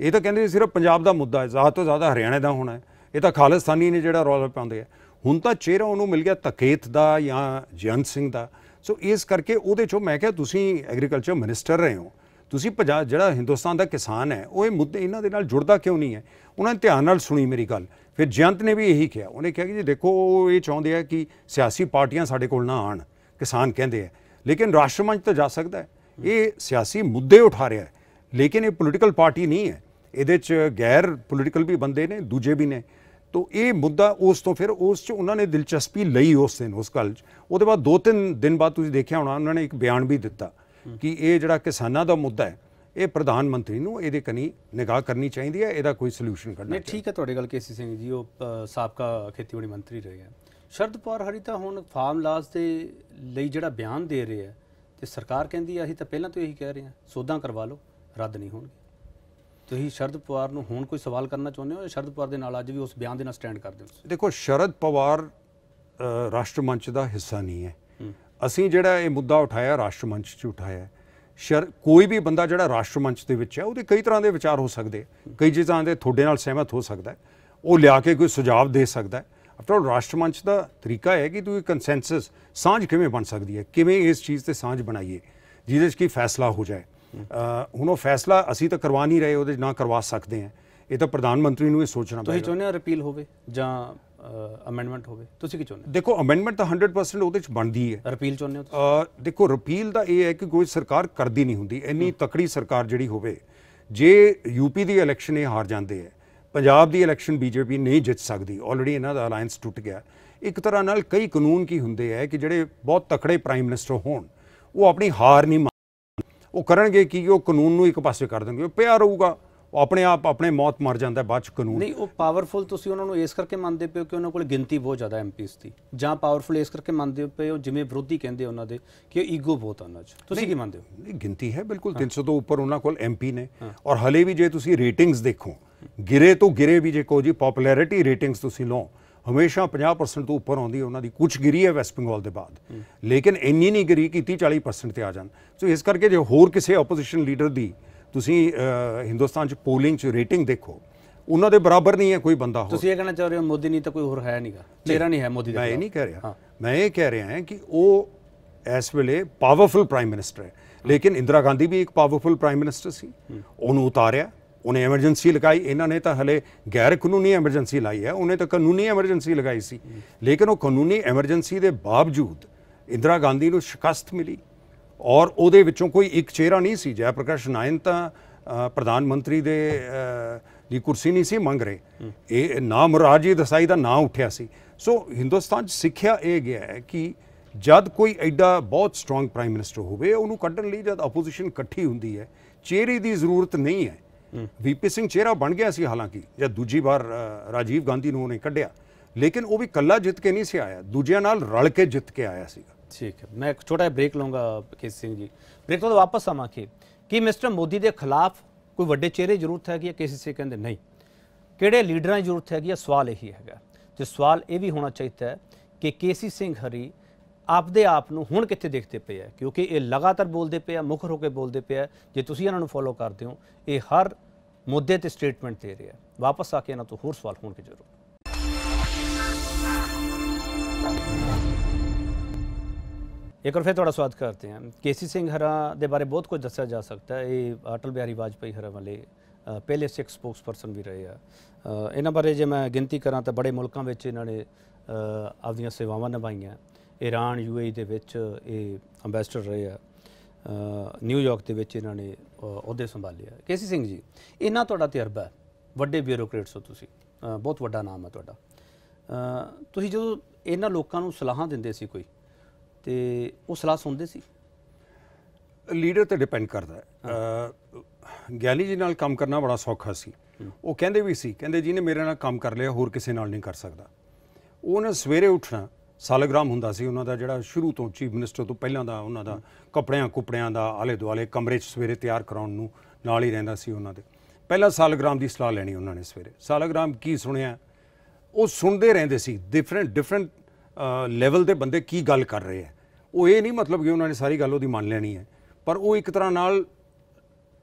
ਇਹ ਤਾਂ ਕਹਿੰਦੇ ਸਿਰਫ ਪੰਜਾਬ ਦਾ ਮੁੱਦਾ ਹੈ ਜ਼ਿਆਦਾ ਤੋਂ ਜ਼ਿਆਦਾ ਹਰਿਆਣਾ ਦਾ ਹੋਣਾ ਹੈ ਇਹ ਤਾਂ ਖਾਲਿਸਤਾਨੀ ਨੇ ਜਿਹੜਾ ਰੋਲ ਪਾਉਂਦੇ ਆ ਹੁਣ ਤਾਂ ਚਿਹਰਾ ਉਹਨੂੰ ਮਿਲ ਗਿਆ ਤਕੇਤ ਦਾ ਜਾਂ ਜੈਨ ਸਿੰਘ ਦਾ ਸੋ ਇਸ ਕਰਕੇ ਉਹਦੇ ਚੋਂ ਮੈਂ ਕਿਹਾ ਤੁਸੀਂ ਐਗਰੀਕਲਚਰ ਮਿਨਿਸਟਰ ਰਹੇ ਹੋ ਤੁਸੀਂ ਪੰਜਾਬ ਜਿਹੜਾ ਹਿੰਦੁਸਤਾਨ ਦਾ ਕਿਸਾਨ ਹੈ ਉਹ ਇਹ ਮੁੱਦੇ ਇਹਨਾਂ ਦੇ ਨਾਲ ਜੁੜਦਾ ਕਿਉਂ ਨਹੀਂ ਹੈ ਉਹਨਾਂ ਨੇ ਧਿਆਨ ਨਾਲ ਸੁਣੀ ਮੇਰੀ ਗੱਲ ਫਿਰ ਜਯੰਤ ਨੇ ਵੀ ਇਹੀ ਕਿਹਾ ਉਹਨੇ ਕਿਹਾ ਕਿ ਜੀ ਦੇਖੋ ਉਹ ਇਹ ਚਾਹੁੰਦੇ ਆ ਕਿ ਸਿਆਸੀ ਪਾਰਟੀਆਂ ਸਾਡੇ ਕੋਲ ਨਾ ਆਣ ਕਿਸਾਨ ਕਹਿੰਦੇ ਆ ਲੇਕਿਨ ਰਾਸ਼ਟਰਮੰਚ ਤਾਂ ਜਾ ਸਕਦਾ ਹੈ ਇਹ ਸਿਆਸੀ ਮੁੱਦੇ ਉਠਾ ਰਿਹਾ ਹੈ ਲੇਕਿਨ ਇਹ ਪੋਲੀਟੀਕਲ ਪਾਰਟੀ ਨਹੀਂ ਹੈ ਇਹਦੇ 'ਚ ਗੈਰ ਪੋਲੀਟੀਕਲ ਵੀ ਬੰਦੇ ਨੇ ਦੂਜੇ ਵੀ ਨੇ ਤੋ ਇਹ ਮੁੱਦਾ ਉਸ ਤੋਂ ਫਿਰ ਉਸ 'ਚ ਉਹਨਾਂ ਨੇ ਦਿਲਚਸਪੀ ਲਈ ਉਸ ਦਿਨ ਉਸ ਗੱਲ 'ਚ ਉਹਦੇ ਬਾਅਦ ਦੋ ਤਿੰਨ ਦਿਨ ਬਾਅਦ ਤੁਸੀਂ ਦੇਖਿਆ ਹੋਣਾ ਉਹਨਾਂ ਨੇ ਇੱਕ ਬਿਆਨ ਵੀ ਦਿੱਤਾ ਕਿ ਇਹ ਜਿਹੜਾ ਕਿਸਾਨਾਂ ਦਾ ਮੁੱਦਾ ਹੈ ਇਹ ਪ੍ਰਧਾਨ ਮੰਤਰੀ ਨੂੰ ਇਹਦੇ ਕਨੀ ਨਿਗਾਹ ਕਰਨੀ ਚਾਹੀਦੀ ਹੈ ਇਹਦਾ ਕੋਈ ਸੋਲੂਸ਼ਨ ਕੱਢਣਾ ਨਹੀਂ
ਠੀਕ ਹੈ ਤੁਹਾਡੇ ਗੱਲ ਕੇਸੀ ਸਿੰਘ ਜੀ ਉਹ ਸਾਬਕਾ ਖੇਤੀਬਾੜੀ ਮੰਤਰੀ ਰਹੇ ਆ ਹਰੀ ਹਰੀਤਾ ਹੁਣ ਫਾਰਮ ਲਾਸ ਦੇ ਲਈ ਜਿਹੜਾ ਬਿਆਨ ਦੇ ਰਹੇ ਆ ਤੇ ਸਰਕਾਰ ਕਹਿੰਦੀ ਆ ਅਸੀਂ ਤਾਂ ਪਹਿਲਾਂ ਤੋਂ ਇਹੀ ਕਹਿ ਰਹੇ ਆ ਸੋਧਾਂ ਕਰਵਾ ਲਓ ਰੱਦ ਨਹੀਂ ਹੋਣਗੇ ਤੁਸੀਂ ਸ਼ਰਦ ਪਵਾਰ ਨੂੰ ਹੁਣ ਕੋਈ ਸਵਾਲ ਕਰਨਾ ਚਾਹੁੰਦੇ ਹੋ ਜਾਂ ਸ਼ਰਦ ਪਵਾਰ ਦੇ ਨਾਲ ਅੱਜ ਵੀ ਉਸ ਬਿਆਨ ਦੇ ਨਾਲ ਸਟੈਂਡ ਕਰਦੇ ਹੋ
ਦੇਖੋ ਸ਼ਰਦ ਪਵਾਰ ਰਾਸ਼ਟਰ ਮੰਚ ਦਾ ਹਿੱਸਾ ਨਹੀਂ ਹੈ ਅਸੀਂ ਜਿਹੜਾ ਇਹ ਮੁੱਦਾ ਉਠਾਇਆ ਰਾਸ਼ਟਰ ਮੰਚ 'ਚ ਉਠਾਇਆ ਸ਼ਰ ਕੋਈ ਵੀ ਬੰਦਾ ਜਿਹੜਾ ਰਾਸ਼ਟਰ ਮੰਚ ਦੇ ਵਿੱਚ ਹੈ ਉਹਦੇ ਕਈ ਤਰ੍ਹਾਂ ਦੇ ਵਿਚਾਰ ਹੋ ਸਕਦੇ ਕਈ ਜਿਹਾਂ ਦੇ ਤੁਹਾਡੇ ਨਾਲ ਸਹਿਮਤ ਹੋ ਸਕਦਾ ਉਹ ਲਿਆ ਕੇ ਕੋਈ ਸੁਝਾਅ ਦੇ ਸਕਦਾ ਆਫਟਰ ਆਲ ਰਾਸ਼ਟਰ ਮੰਚ ਦਾ ਤਰੀਕਾ ਹੈ ਕਿ ਤੁਸੀਂ ਕੰਸੈਂਸਸ ਸਾਂਝ ਕਿਵੇਂ ਬਣ ਸਕਦੀ ਹੈ ਕਿਵੇਂ ਇਸ ਚੀਜ਼ ਤੇ ਸਾਂਝ ਬਣਾਈਏ ਜਿਹਦੇ 'ਚ ਕੀ ਫੈਸਲਾ ਹੋ ਜਾਏ ਹੁਣ ਉਹ ਫੈਸਲਾ ਅਸੀਂ ਤਾਂ ਕਰਵਾ ਨਹੀਂ ਰਹੇ ਉਹਦੇ ਨਾ ਕਰਵਾ ਸਕਦੇ ਹਾਂ ਇਹ ਤਾਂ ਪ੍ਰਧਾਨ ਮੰਤਰੀ ਨੂੰ ਇਹ ਸੋਚਣਾ ਪਵੇਗਾ ਤੁਸੀਂ ਚਾਹੁੰਦੇ
ਹੋ ਰਿਪੀਲ ਹੋਵੇ ਜਾਂ ਅਮੈਂਡਮੈਂਟ ਹੋਵੇ ਤੁਸੀਂ ਕੀ ਚਾਹੁੰਦੇ
ਦੇਖੋ ਅਮੈਂਡਮੈਂਟ ਤਾਂ 100% ਉਹਦੇ ਚ ਬਣਦੀ ਹੈ ਰਿਪੀਲ ਚਾਹੁੰਦੇ ਹੋ ਤੁਸੀਂ ਦੇਖੋ ਰਿਪੀਲ ਦਾ ਇਹ ਹੈ ਕਿ ਕੋਈ ਸਰਕਾਰ ਕਰਦੀ ਨਹੀਂ ਹੁੰਦੀ ਇੰਨੀ ਤਕੜੀ ਸਰਕਾਰ ਜਿਹੜੀ ਹੋਵੇ ਜੇ ਯੂਪੀ ਦੀ ਇਲੈਕਸ਼ਨ ਇਹ ਹਾਰ ਜਾਂਦੇ ਹੈ ਪੰਜਾਬ ਦੀ ਇਲੈਕਸ਼ਨ ਬੀਜੇਪੀ ਨਹੀਂ ਜਿੱਤ ਸਕਦੀ ਆਲਰੇਡੀ ਇਹਨਾਂ ਦਾ ਅਲਾਈਅੰਸ ਟੁੱਟ ਗਿਆ ਇੱਕ ਤਰ੍ਹਾਂ ਨਾਲ ਕਈ ਕਾਨੂੰਨ ਕੀ ਹੁੰਦੇ ਹੈ ਕਿ ਜਿਹੜੇ ਬਹੁਤ ਤਕੜੇ ਪ੍ਰਾਈਮ ਮਿਨਿਸਟਰ ਹੋਣ ਉਹ ਆਪਣੀ ਹਾਰ ਨਹੀਂ ਮੰਨਦੇ ਉਹ ਕਰਨਗੇ ਕਿ ਉਹ ਕਾਨੂੰਨ ਨੂੰ ਇੱਕ ਪਾਸੇ ਕਰ ਦੇਣਗੇ ਪਿਆ ਰਹੂਗਾ ਉਹ ਆਪਣੇ ਆਪ ਆਪਣੇ ਮੌਤ ਮਰ ਜਾਂਦਾ ਬਾਅਦ ਚ ਕਾਨੂੰਨ ਨਹੀਂ
ਉਹ ਪਾਵਰਫੁਲ ਤੁਸੀਂ ਉਹਨਾਂ ਨੂੰ ਇਸ ਕਰਕੇ ਮੰਨਦੇ ਪਿਓ ਕਿ ਉਹਨਾਂ ਕੋਲ ਗਿਣਤੀ ਬਹੁਤ ਜ਼ਿਆਦਾ ਐਮਪੀਸ ਦੀ ਜਾਂ ਪਾਵਰਫੁਲ ਇਸ ਕਰਕੇ ਮੰਨਦੇ ਪਿਓ ਜਿਵੇਂ ਵਿਰੋਧੀ ਕਹਿੰਦੇ ਉਹਨਾਂ ਦੇ ਕਿ ਈਗੋ ਬਹੁਤ ਉਹਨਾਂ 'ਚ ਤੁਸੀਂ ਕੀ ਮੰਨਦੇ ਹੋ ਨਹੀਂ
ਗਿਣਤੀ ਹੈ ਬਿਲਕੁਲ 300 ਤੋਂ ਉੱਪਰ ਉਹਨਾਂ ਕੋਲ ਐਮਪੀ ਨੇ ਔਰ ਹਲੇ ਵੀ ਜੇ ਤੁਸੀਂ ਰੇਟਿੰਗਸ ਦੇਖੋ ਗਿਰੇ ਤੋਂ ਗਿਰੇ ਵੀ ਜੇ ਕੋ ਜੀ ਪਪੂਲੈਰਿਟੀ ਰੇਟਿੰਗਸ ਤੁਸੀਂ ਲਓ ਹਮੇਸ਼ਾ 50% ਤੋਂ ਉੱਪਰ ਆਉਂਦੀ ਹੈ ਉਹਨਾਂ ਦੀ ਕੁਝ ਗਿਰੀ ਹੈ ਵੈਸਟ ਬੰਗਾਲ ਦੇ ਬਾਅਦ ਲੇਕਿਨ ਇੰਨੀ ਨਹੀਂ ਗਿਰੀ ਕਿ 30 40% ਤੇ ਆ ਜਾਣ ਸੋ ਇਸ ਕਰਕੇ ਜੇ ਹੋਰ ਕਿਸੇ ਆਪੋਜੀਸ਼ਨ ਲੀਡਰ ਦੀ ਤੁਸੀਂ ਹਿੰਦੁਸਤਾਨ 'ਚ ਪੋਲਿੰਗ 'ਚ ਰੇਟਿੰਗ ਦੇਖੋ ਉਹਨਾਂ ਦੇ ਬਰਾਬਰ ਨਹੀਂ ਹੈ ਕੋਈ ਬੰਦਾ ਹੋਰ ਤੁਸੀਂ ਇਹ ਕਹਿਣਾ ਚਾਹ ਰਹੇ ਹੋ ਮੋਦੀ ਨਹੀਂ ਤਾਂ ਕੋਈ ਹੋਰ ਹੈ ਨਹੀਂਗਾ ਚਿਹਰਾ ਨਹੀਂ ਹੈ ਮੋਦੀ ਦਾ ਮੈਂ ਇਹ ਨਹੀਂ ਕਹਿ ਰਿਹਾ ਮੈਂ ਇਹ ਕਹਿ ਰਿਹਾ ਹਾਂ ਕਿ ਉਹ ਇਸ ਵੇਲੇ ਪਾਵਰਫੁਲ ਪ੍ਰਾਈਮ ਮਿਨਿਸਟਰ ਹੈ ਲੇਕਿਨ ਇੰਦਰਾ ਗਾਂਧੀ ਵੀ ਇੱਕ ਪਾਵਰਫੁਲ ਪ੍ਰਾਈਮ ਮਿਨਿਸਟਰ ਸੀ ਉਹਨੂੰ ਉਤਾਰਿਆ ਉਹਨੇ ਐਮਰਜੈਂਸੀ ਲਗਾਈ ਇਹਨਾਂ ਨੇ ਤਾਂ ਹਲੇ ਗੈਰ ਕਾਨੂੰਨੀ ਐਮਰਜੈਂਸੀ ਲਾਈ ਹੈ ਉਹਨੇ ਤਾਂ ਕਾਨੂੰਨੀ ਐਮਰਜੈਂਸੀ ਲਗਾਈ ਸੀ ਲੇਕਿਨ ਉਹ ਕਾਨੂੰਨੀ ਐਮਰਜੈਂਸੀ ਦੇ ਬਾਵਜੂਦ ਇੰਦਰਾ ਗਾਂਧੀ ਨੂੰ ਸ਼ਿਕਸਤ ਮਿਲੀ ਔਰ ਉਹਦੇ ਵਿੱਚੋਂ ਕੋਈ ਇੱਕ ਚਿਹਰਾ ਨਹੀਂ ਸੀ ਜੈ ਪ੍ਰਕਾਸ਼ ਨਾਇਨ ਤਾਂ ਪ੍ਰਧਾਨ ਮੰਤਰੀ ਦੇ ਦੀ ਕੁਰਸੀ ਨਹੀਂ ਸੀ ਮੰਗ ਰਹੇ ਇਹ ਨਾਮ ਰਾਜੀ ਦਸਾਈ ਦਾ ਨਾਂ ਉੱਠਿਆ ਸੀ ਸੋ ਹਿੰਦੁਸਤਾਨ 'ਚ ਸਿੱਖਿਆ ਇਹ ਗਿਆ ਹੈ ਕਿ ਜਦ ਕੋਈ ਐਡਾ ਬਹੁਤ ਸਟਰੋਂਗ ਪ੍ਰਾਈਮ ਮਿਨਿਸਟਰ ਹੋਵੇ ਉਹਨੂੰ ਕੱਢਣ ਲਈ ਜਦ ਆਪੋਜੀਸ਼ਨ ਇਕੱਠੀ ਹੁੰਦੀ ਹੈ ਚਿਹਰੇ ਦੀ ਜ਼ਰੂਰਤ ਨਹੀਂ ਹੈ ਵੀਪੀ ਸਿੰਘ ਚਿਹਰਾ ਬਣ ਗਿਆ ਸੀ ਹਾਲਾਂਕਿ ਜਦ ਦੂਜੀ ਵਾਰ ਰਾਜੀਵ ਗਾਂਧੀ ਨੂੰ ਉਹਨੇ ਕੱਢਿਆ ਲੇਕਿਨ ਉਹ ਵੀ ਕੱਲਾ ਜਿੱਤ ਕੇ ਨਹੀਂ ਸੀ ਆਇਆ ਦੂਜਿਆਂ ਨਾਲ ਰਲ ਕੇ
ਜਿੱਤ ਕੇ ਆਇਆ ਸੀਗਾ ਠੀਕ ਹੈ ਮੈਂ ਇੱਕ ਛੋਟਾ ਬ੍ਰੇਕ ਲਵਾਂਗਾ ਕੇਸ ਸਿੰਘ ਜੀ ਬ੍ਰੇਕ ਤੋਂ ਵਾਪਸ ਆਵਾਂਗੇ ਕਿ ਮਿਸਟਰ ਮੋਦੀ ਦੇ ਖਿਲਾਫ ਕੋਈ ਵੱਡੇ ਚਿਹਰੇ ਜ਼ਰੂਰਤ ਹੈ ਕਿ ਕੇਸ ਸਿੰਘ ਕਹਿੰਦੇ ਨਹੀਂ ਕਿਹੜੇ ਲੀਡਰਾਂ ਦੀ ਜ਼ਰੂਰਤ ਹੈਗੀ ਇਹ ਸਵਾਲ ਇਹੀ ਹੈਗਾ ਤੇ ਸਵਾਲ ਇਹ ਵੀ ਹੋਣਾ ਚਾਹੀਦਾ ਹੈ ਕਿ ਕੇਸੀ ਸਿੰਘ ਹਰੀ ਆਪਦੇ ਆਪ ਨੂੰ ਹੁਣ ਕਿੱਥੇ ਦੇਖਦੇ ਪਏ ਆ ਕਿਉਂਕਿ ਇਹ ਲਗਾਤਾਰ ਬੋਲਦੇ ਪਏ ਆ ਮੁਖਰ ਹੋ ਕੇ ਬੋਲਦੇ ਪਏ ਆ ਜੇ ਤੁਸੀਂ ਇਹਨਾਂ ਨੂੰ ਫੋਲੋ ਕਰਦੇ ਹੋ ਇਹ ਹਰ ਮੁੱਦੇ ਤੇ ਸਟੇਟਮੈਂਟ ਦੇ ਰਿਹਾ ਵਾਪਸ ਆ ਕੇ ਇਹਨਾਂ ਤੋਂ ਹੋਰ ਸਵਾਲ ਹੋਣਗੇ ਜ਼ਰੂਰ ਇੱਕ ਵਾਰ ਫਿਰ ਤੁਹਾਡਾ ਸਵਾਗਤ ਕਰਦੇ ਹਾਂ ਕੇਸੀ ਸਿੰਘ ਹਰਾ ਦੇ ਬਾਰੇ ਬਹੁਤ ਕੁਝ ਦੱਸਿਆ ਜਾ ਸਕਦਾ ਹੈ ਇਹ ਅਟਲ ਬਿਹਾਰੀ ਵਾਜਪਾਈ ਹਰਾ ਵਾਲੇ ਪਹਿਲੇ ਸਿੱਖ ਸਪੋਕਸਪਰਸਨ ਵੀ ਰਹੇ ਆ ਇਹਨਾਂ ਬਾਰੇ ਜੇ ਮੈਂ ਗਿਣਤੀ ਕਰਾਂ ਤਾਂ ਬੜੇ ਮੁਲਕਾਂ ਵਿੱਚ ਇਹਨਾਂ ਨੇ ਆਪਣੀਆਂ ਸੇਵਾਵਾਂ ਨਿਭਾਈਆਂ ਈਰਾਨ ਯੂਏਈ ਦੇ ਵਿੱਚ ਇਹ ਐਮਬੈਸਡਰ ਰਹੇ ਆ ਨਿਊਯਾਰਕ ਦੇ ਵਿੱਚ ਇਹਨਾਂ ਨੇ ਅਹੁਦੇ ਸੰਭਾਲੇ ਆ ਕੇਸੀ ਸਿੰਘ ਜੀ ਇਹਨਾਂ ਤੁਹਾਡਾ ਤਜਰਬਾ ਵੱਡੇ ਬਿਊਰੋਕਰੇਟਸ ਹੋ ਤੁਸੀਂ ਬਹੁਤ ਵੱਡਾ ਨਾਮ ਹੈ ਤੁਹਾਡਾ ਤੁਸੀਂ ਜਦੋਂ ਇਹਨਾਂ ਲੋਕਾਂ ਨੂੰ ਸਲਾਹਾਂ ਦਿੰਦੇ ਸੀ ਕੋਈ ਤੇ ਉਹ ਸਲਾਹ ਸੁਣਦੇ ਸੀ ਲੀਡਰ ਤੇ ਡਿਪੈਂਡ ਕਰਦਾ
ਹੈ ਗਿਆਨੀ ਜੀ ਨਾਲ ਕੰਮ ਕਰਨਾ ਬੜਾ ਸੌਖਾ ਸੀ ਉਹ ਕਹਿੰਦੇ ਵੀ ਸੀ ਕਹਿੰਦੇ ਜੀ ਨੇ ਮੇਰੇ ਨਾਲ ਕੰਮ ਕਰ ਲਿਆ ਹੋਰ ਕਿਸੇ ਨਾਲ ਨਹੀਂ ਕਰ ਸਕਦਾ ਉਹਨਾਂ ਸਵੇਰੇ ਉੱਠਣਾ ਸਾਲਗ੍ਰਾਮ ਹੁੰਦਾ ਸੀ ਉਹਨਾਂ ਦਾ ਜਿਹੜਾ ਸ਼ੁਰੂ ਤੋਂ ਚੀਫ ਮਿਨਿਸਟਰ ਤੋਂ ਪਹਿਲਾਂ ਦਾ ਉਹਨਾਂ ਦਾ ਕਪੜਿਆਂ ਕੁਪੜਿਆਂ ਦਾ ਆਲੇ ਦੁਆਲੇ ਕਮਰੇ 'ਚ ਸਵੇਰੇ ਤਿਆਰ ਕਰਾਉਣ ਨੂੰ ਨਾਲ ਹੀ ਰਹਿੰਦਾ ਸੀ ਉਹਨਾਂ ਦੇ ਪਹਿਲਾਂ ਸਾਲਗ੍ਰਾਮ ਦੀ ਸਲਾਹ ਲੈਣੀ ਉਹਨਾਂ ਨੇ ਸਵੇਰੇ ਸਾਲਗ੍ਰਾਮ ਕੀ ਸੁਣਿਆ ਉਹ ਸੁਣਦੇ ਰਹਿੰਦੇ ਸੀ ਡਿਫਰੈਂਟ ਡਿਫਰੈਂਟ ਲੈਵਲ ਦੇ ਬੰਦੇ ਕੀ ਗੱਲ ਕਰ ਰਹੇ ਆ ਉਹ ਇਹ ਨਹੀਂ ਮਤਲਬ ਕਿ ਉਹਨਾਂ ਨੇ ਸਾਰੀ ਗੱਲ ਉਹਦੀ ਮੰਨ ਲੈਣੀ ਹੈ ਪਰ ਉਹ ਇੱਕ ਤਰ੍ਹਾਂ ਨਾਲ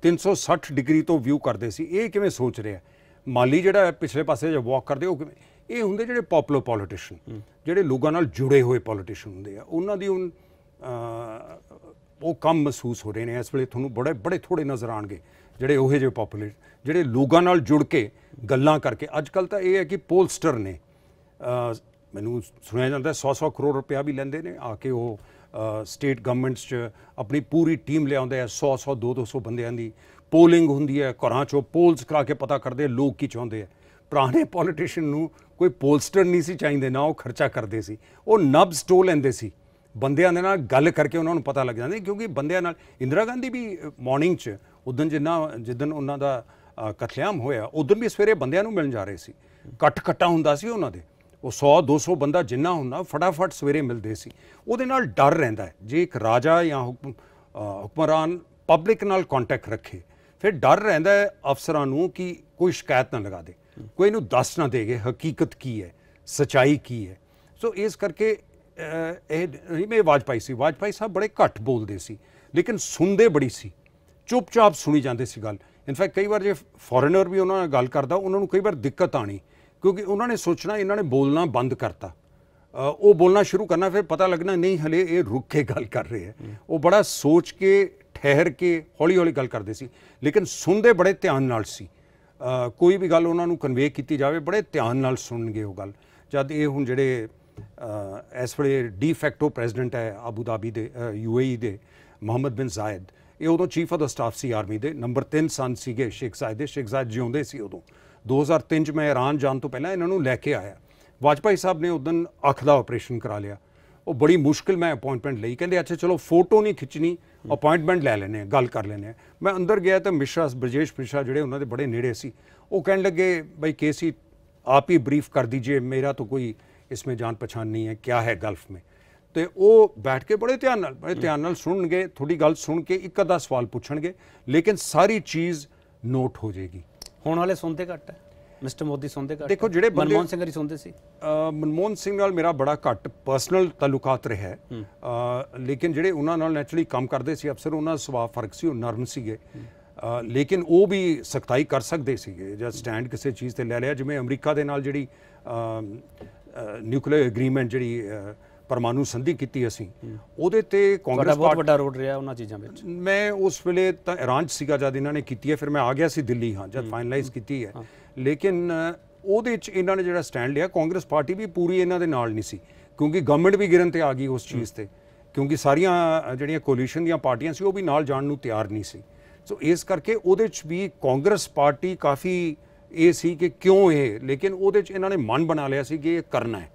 360 ਡਿਗਰੀ ਤੋਂ ਵਿਊ ਕਰਦੇ ਸੀ ਇਹ ਕਿਵੇਂ ਸੋਚ ਰਿਹਾ ਮਾਲੀ ਜਿਹੜਾ ਪਿਛਲੇ ਪਾਸੇ ਜੇ ਵਾਕ ਕਰਦੇ ਉਹ ਕਿਵੇਂ ਇਹ ਹੁੰਦੇ ਜਿਹੜੇ ਪਪੂਲਰ ਪੋਲੀਟੀਸ਼ੀਅਨ ਜਿਹੜੇ ਲੋਕਾਂ ਨਾਲ ਜੁੜੇ ਹੋਏ ਪੋਲੀਟੀਸ਼ੀਅਨ ਹੁੰਦੇ ਆ ਉਹਨਾਂ ਦੀ ਹੁਣ ਉਹ ਕੰਮ ਮਹਿਸੂਸ ਹੋ ਰਹੇ ਨੇ ਇਸ ਵੇਲੇ ਤੁਹਾਨੂੰ ਬੜੇ ਬੜੇ ਥੋੜੇ ਨਜ਼ਰ ਆਣਗੇ ਜਿਹੜੇ ਉਹੇ ਜਿਹੇ ਪਪੂਲਰ ਜਿਹੜੇ ਲੋਕਾਂ ਨਾਲ ਜੁੜ ਕੇ ਗੱਲਾਂ ਕਰਕੇ ਅੱਜ ਕੱਲ ਤਾਂ ਇਹ ਹੈ ਕਿ ਪੋਲਸਟਰ ਨੇ ਮੈਨੂੰ ਸੁਣਿਆ ਜਾਂਦਾ 100-100 ਕਰੋੜ ਰੁਪਇਆ ਵੀ ਲੈਂਦੇ ਨੇ ਆ ਕੇ ਉਹ ਸਟੇਟ ਗਵਰਨਮੈਂਟਸ 'ਚ ਆਪਣੀ ਪੂਰੀ ਟੀਮ ਲਿਆਉਂਦੇ ਆ 100-100 200 ਬੰਦਿਆਂ ਦੀ ਪੋਲਿੰਗ ਹੁੰਦੀ ਹੈ ਘਰਾਂ 'ਚੋਂ ਪੋਲਸ ਕਰਾ ਕੇ ਪਤਾ ਕਰਦੇ ਲੋਕ ਕੀ ਚਾਹੁੰਦੇ ਆ ਪੁਰਾਣੇ ਪੋਲੀਟੀਸ਼ੀਅਨ ਨੂੰ ਕੋਈ ਪੋਲਸਟਰ ਨਹੀਂ ਸੀ ਚਾਹੀਦੇ ਨਾ ਉਹ ਖਰਚਾ ਕਰਦੇ ਸੀ ਉਹ ਨਬਸ ਟੋ ਲੈਂਦੇ ਸੀ ਬੰਦਿਆਂ ਦੇ ਨਾਲ ਗੱਲ ਕਰਕੇ ਉਹਨਾਂ ਨੂੰ ਪਤਾ ਲੱਗ ਜਾਂਦਾ ਕਿਉਂਕਿ ਬੰਦਿਆਂ ਨਾਲ ਇੰਦਰਾ ਗਾਂਧੀ ਵੀ ਮਾਰਨਿੰਗ 'ਚ ਉਦੋਂ ਜਿੰਨਾ ਜਿੱਦਨ ਉਹਨਾਂ ਦਾ ਕਤਲੇਆਮ ਹੋਇਆ ਉਦੋਂ ਵੀ ਸਵੇਰੇ ਬੰਦਿਆਂ ਨੂੰ ਮਿਲਣ ਜਾ ਰਹੇ ਸੀ ਕੱਟ ਖੱਟਾ ਹੁੰਦਾ ਸੀ ਉਹਨਾਂ ਦੇ ਉਹ 100 200 ਬੰਦਾ ਜਿੰਨਾ ਹੁੰਦਾ ਫਟਾਫਟ ਸਵੇਰੇ ਮਿਲਦੇ ਸੀ ਉਹਦੇ ਨਾਲ ਡਰ ਰਹਿੰਦਾ ਜੇ ਇੱਕ ਰਾਜਾ ਜਾਂ ਹੁਕਮ ਹੁਕਮਰਾਨ ਪਬਲਿਕ ਨਾਲ ਕੰਟੈਕਟ ਰੱਖੇ ਫਿਰ ਡਰ ਰਹਿੰਦਾ ਹੈ ਅਫਸਰਾਂ ਨੂੰ ਕਿ ਕੋਈ ਸ਼ਿਕਾਇਤ ਨਾ ਲਗਾ ਦੇ ਕੋਈ ਨੂੰ ਦੱਸ ਨਾ ਦੇਗੇ ਹਕੀਕਤ ਕੀ ਹੈ ਸਚਾਈ ਕੀ ਹੈ ਸੋ ਇਸ ਕਰਕੇ ਇਹ ਮੈਂ ਵਾਜਪਾਈ ਸੀ ਵਾਜਪਾਈ ਸਾਹਿਬ ਬੜੇ ਘੱਟ ਬੋਲਦੇ ਸੀ ਲੇਕਿਨ ਸੁਣਦੇ ਬੜੀ ਸੀ ਚੁੱਪਚਾਪ ਸੁਣੀ ਜਾਂਦੇ ਸੀ ਗੱਲ ਇਨਫੈਕਟ ਕਈ ਵਾਰ ਜੇ ਫੋਰਨਰ ਵੀ ਉਹਨਾਂ ਨਾਲ ਗੱਲ ਕਰਦਾ ਉਹਨਾਂ ਨੂੰ ਕਈ ਵਾਰ ਦਿੱਕਤ ਆਣੀ ਕਿਉਂਕਿ ਉਹਨਾਂ ਨੇ ਸੋਚਣਾ ਇਹਨਾਂ ਨੇ ਬੋਲਣਾ ਬੰਦ ਕਰਤਾ ਉਹ ਬੋਲਣਾ ਸ਼ੁਰੂ ਕਰਨਾ ਫਿਰ ਪਤਾ ਲੱਗਣਾ ਨਹੀਂ ਹਲੇ ਇਹ ਰੁੱਕ ਕੇ ਗੱਲ ਕਰ ਰਹੇ ਹੈ ਉਹ ਬੜਾ ਸੋਚ ਕੇ ਠਹਿਰ ਕੇ ਹੌਲੀ-ਹੌਲੀ ਗੱਲ ਕਰਦੇ ਸੀ ਲੇਕਿਨ ਸੁਣਦੇ ਬੜੇ ਧਿਆਨ ਨਾਲ ਸੀ ਕੋਈ ਵੀ ਗੱਲ ਉਹਨਾਂ ਨੂੰ ਕਨਵੇ ਕੀਤੀ ਜਾਵੇ ਬੜੇ ਧਿਆਨ ਨਾਲ ਸੁਣਨਗੇ ਉਹ ਗੱਲ ਜਦ ਇਹ ਹੁਣ ਜਿਹੜੇ ਇਸ ਵੇਲੇ ਡੀਫੈਕਟੋ ਪ੍ਰੈਜ਼ੀਡੈਂਟ ਹੈ ਅਬੂ ਧਾਬੀ ਦੇ ਯੂਏਈ e ਦੇ ਮੁਹੰਮਦ ਬਿਨ ਜ਼ਾਇਦ ਇਹ ਉਦੋਂ ਚੀਫ ਆਫ ਦਾ ਸਟਾਫ ਸੀ ਆਰਮੀ ਦੇ ਨੰਬਰ 3 ਸਨ ਸੀਗੇ ਸ਼ੇਖ ਜ਼ਾਇਦ ਦੇ ਸ਼ੇਖ ਜ਼ਾਇਦ ਜਿਉਂਦੇ ਸੀ ਉਦੋਂ 2003 ਚ ਮੈਂ ਇਰਾਨ ਜਾਣ ਤੋਂ ਪਹਿਲਾਂ ਇਹਨਾਂ ਨੂੰ ਲੈ ਕੇ ਆਇਆ ਵਾਜਪਾਈ ਸਾਹਿਬ ਨੇ ਉਦੋਂ ਅੱਖ ਦਾ ਆਪਰੇਸ਼ਨ ਕਰਾ ਲਿਆ ਉਹ ਬੜੀ ਮੁਸ਼ਕਿਲ ਮੈਂ ਅਪਾਇੰਟਮੈਂਟ ਲਈ ਕਹਿੰਦੇ ਅੱਛਾ ਚਲੋ ਫੋਟੋ ਨਹੀਂ ਖਿੱਚਣੀ ਅਪਾਇੰਟਮੈਂਟ ਲੈ ਲੈਨੇ ਆ ਗੱਲ ਕਰ ਲੈਨੇ ਆ ਮੈਂ ਅੰਦਰ ਗਿਆ ਤਾਂ ਮਿਸ਼ਰਾ ਬ੍ਰਜੇਸ਼ ਪ੍ਰਸ਼ਾ ਜਿਹੜੇ ਉਹਨਾਂ ਦੇ ਬੜੇ ਨੇੜੇ ਸੀ ਉਹ ਕਹਿਣ ਲੱਗੇ ਬਈ ਕੇਸੀ ਆਪ ਹੀ ਬਰੀਫ ਕਰ ਦਿਜੀਏ ਮੇਰਾ ਤਾਂ ਕੋਈ ਇਸ ਵਿੱਚ ਜਾਣ ਪਛਾਣ ਨਹੀਂ ਹੈ ਕਿਆ ਹੈ ਗਲਫ ਮੇ ਤੇ ਉਹ ਬੈਠ ਕੇ ਬੜੇ ਧਿਆਨ ਨਾਲ ਬੜੇ ਧਿਆਨ ਨਾਲ ਸੁਣਨਗੇ ਥੋੜੀ ਗੱਲ ਸੁਣ ਕੇ ਇੱਕ ਅੱਧਾ ਸਵਾਲ ਪੁੱਛਣਗੇ ਲੇਕਿਨ ਸਾਰੀ ਚੀਜ਼ ਨੋਟ ਹੋ ਜਾਏਗੀ ਹੁਣ ਵਾਲੇ ਸੁਣਦੇ ਘੱਟ ਹੈ ਮਿਸਟਰ ਮੋਦੀ ਸੁਣਦੇ ਘੱਟ ਦੇਖੋ ਜਿਹੜੇ ਮਨਮੋਹਨ ਸਿੰਘ ਜੀ ਸੁਣਦੇ ਸੀ ਮਨਮੋਹਨ ਸਿੰਘ ਨਾਲ ਮੇਰਾ ਬੜਾ ਘੱਟ ਪਰਸਨਲ ਤਾਲੁਕਾਤ ਰਿਹਾ ਹੈ ਲੇਕਿਨ ਜਿਹੜੇ ਉਹਨਾਂ ਨਾਲ ਨੈਚੁਰਲੀ ਕੰਮ ਕਰਦੇ ਸੀ ਅਫਸਰ ਉਹਨਾਂ ਦਾ ਸੁਭਾਅ ਫਰਕ ਸੀ ਉਹ ਨਰਮ ਸੀਗੇ ਲੇਕਿਨ ਉਹ ਵੀ ਸਖਤਾਈ ਕਰ ਸਕਦੇ ਸੀਗੇ ਜਾਂ ਸਟੈਂਡ ਕਿਸੇ ਚੀਜ਼ ਤੇ ਲੈ ਲਿਆ ਜਿਵੇਂ ਅਮਰੀਕਾ ਦੇ ਨਾਲ ਜਿਹੜੀ ਨਿਊਕਲੀਅਰ ਐਗਰੀਮੈਂਟ ਜਿਹੜੀ ਪਰਮਾਣੂ ਸੰਧੀ ਕੀਤੀ ਅਸੀਂ
ਉਹਦੇ ਤੇ ਕਾਂਗਰਸ ਬਹੁਤ ਵੱਡਾ ਰੋਡ ਰਿਹਾ ਉਹਨਾਂ ਚੀਜ਼ਾਂ ਵਿੱਚ
ਮੈਂ ਉਸ ਵੇਲੇ ਤਾਂ ਇਰਾਨ ਚ ਸੀਗਾ ਜਦ ਇਹਨਾਂ ਨੇ ਕੀਤੀ ਹੈ ਫਿਰ ਮੈਂ ਆ ਗਿਆ ਸੀ ਦਿੱਲੀ ਹਾਂ ਜਦ ਫਾਈਨਲਾਈਜ਼ ਕੀਤੀ ਹੈ ਲੇਕਿਨ ਉਹਦੇ ਵਿੱਚ ਇਹਨਾਂ ਨੇ ਜਿਹੜਾ ਸਟੈਂਡ ਲਿਆ ਕਾਂਗਰਸ ਪਾਰਟੀ ਵੀ ਪੂਰੀ ਇਹਨਾਂ ਦੇ ਨਾਲ ਨਹੀਂ ਸੀ ਕਿਉਂਕਿ ਗਵਰਨਮੈਂਟ ਵੀ ਗਿਰਨ ਤੇ ਆ ਗਈ ਉਸ ਚੀਜ਼ ਤੇ ਕਿਉਂਕਿ ਸਾਰੀਆਂ ਜਿਹੜੀਆਂ ਕੋਲੀਸ਼ਨ ਦੀਆਂ ਪਾਰਟੀਆਂ ਸੀ ਉਹ ਵੀ ਨਾਲ ਜਾਣ ਨੂੰ ਤਿਆਰ ਨਹੀਂ ਸੀ ਸੋ ਇਸ ਕਰਕੇ ਉਹਦੇ ਵਿੱਚ ਵੀ ਕਾਂਗਰਸ ਪਾਰਟੀ ਕਾਫੀ ਇਹ ਸੀ ਕਿ ਕਿਉਂ ਇਹ ਲੇਕਿਨ ਉਹਦੇ ਵਿੱਚ ਇਹਨਾਂ ਨੇ ਮਨ ਬਣਾ ਲਿਆ ਸੀ ਕਿ ਇਹ ਕਰਨਾ ਹੈ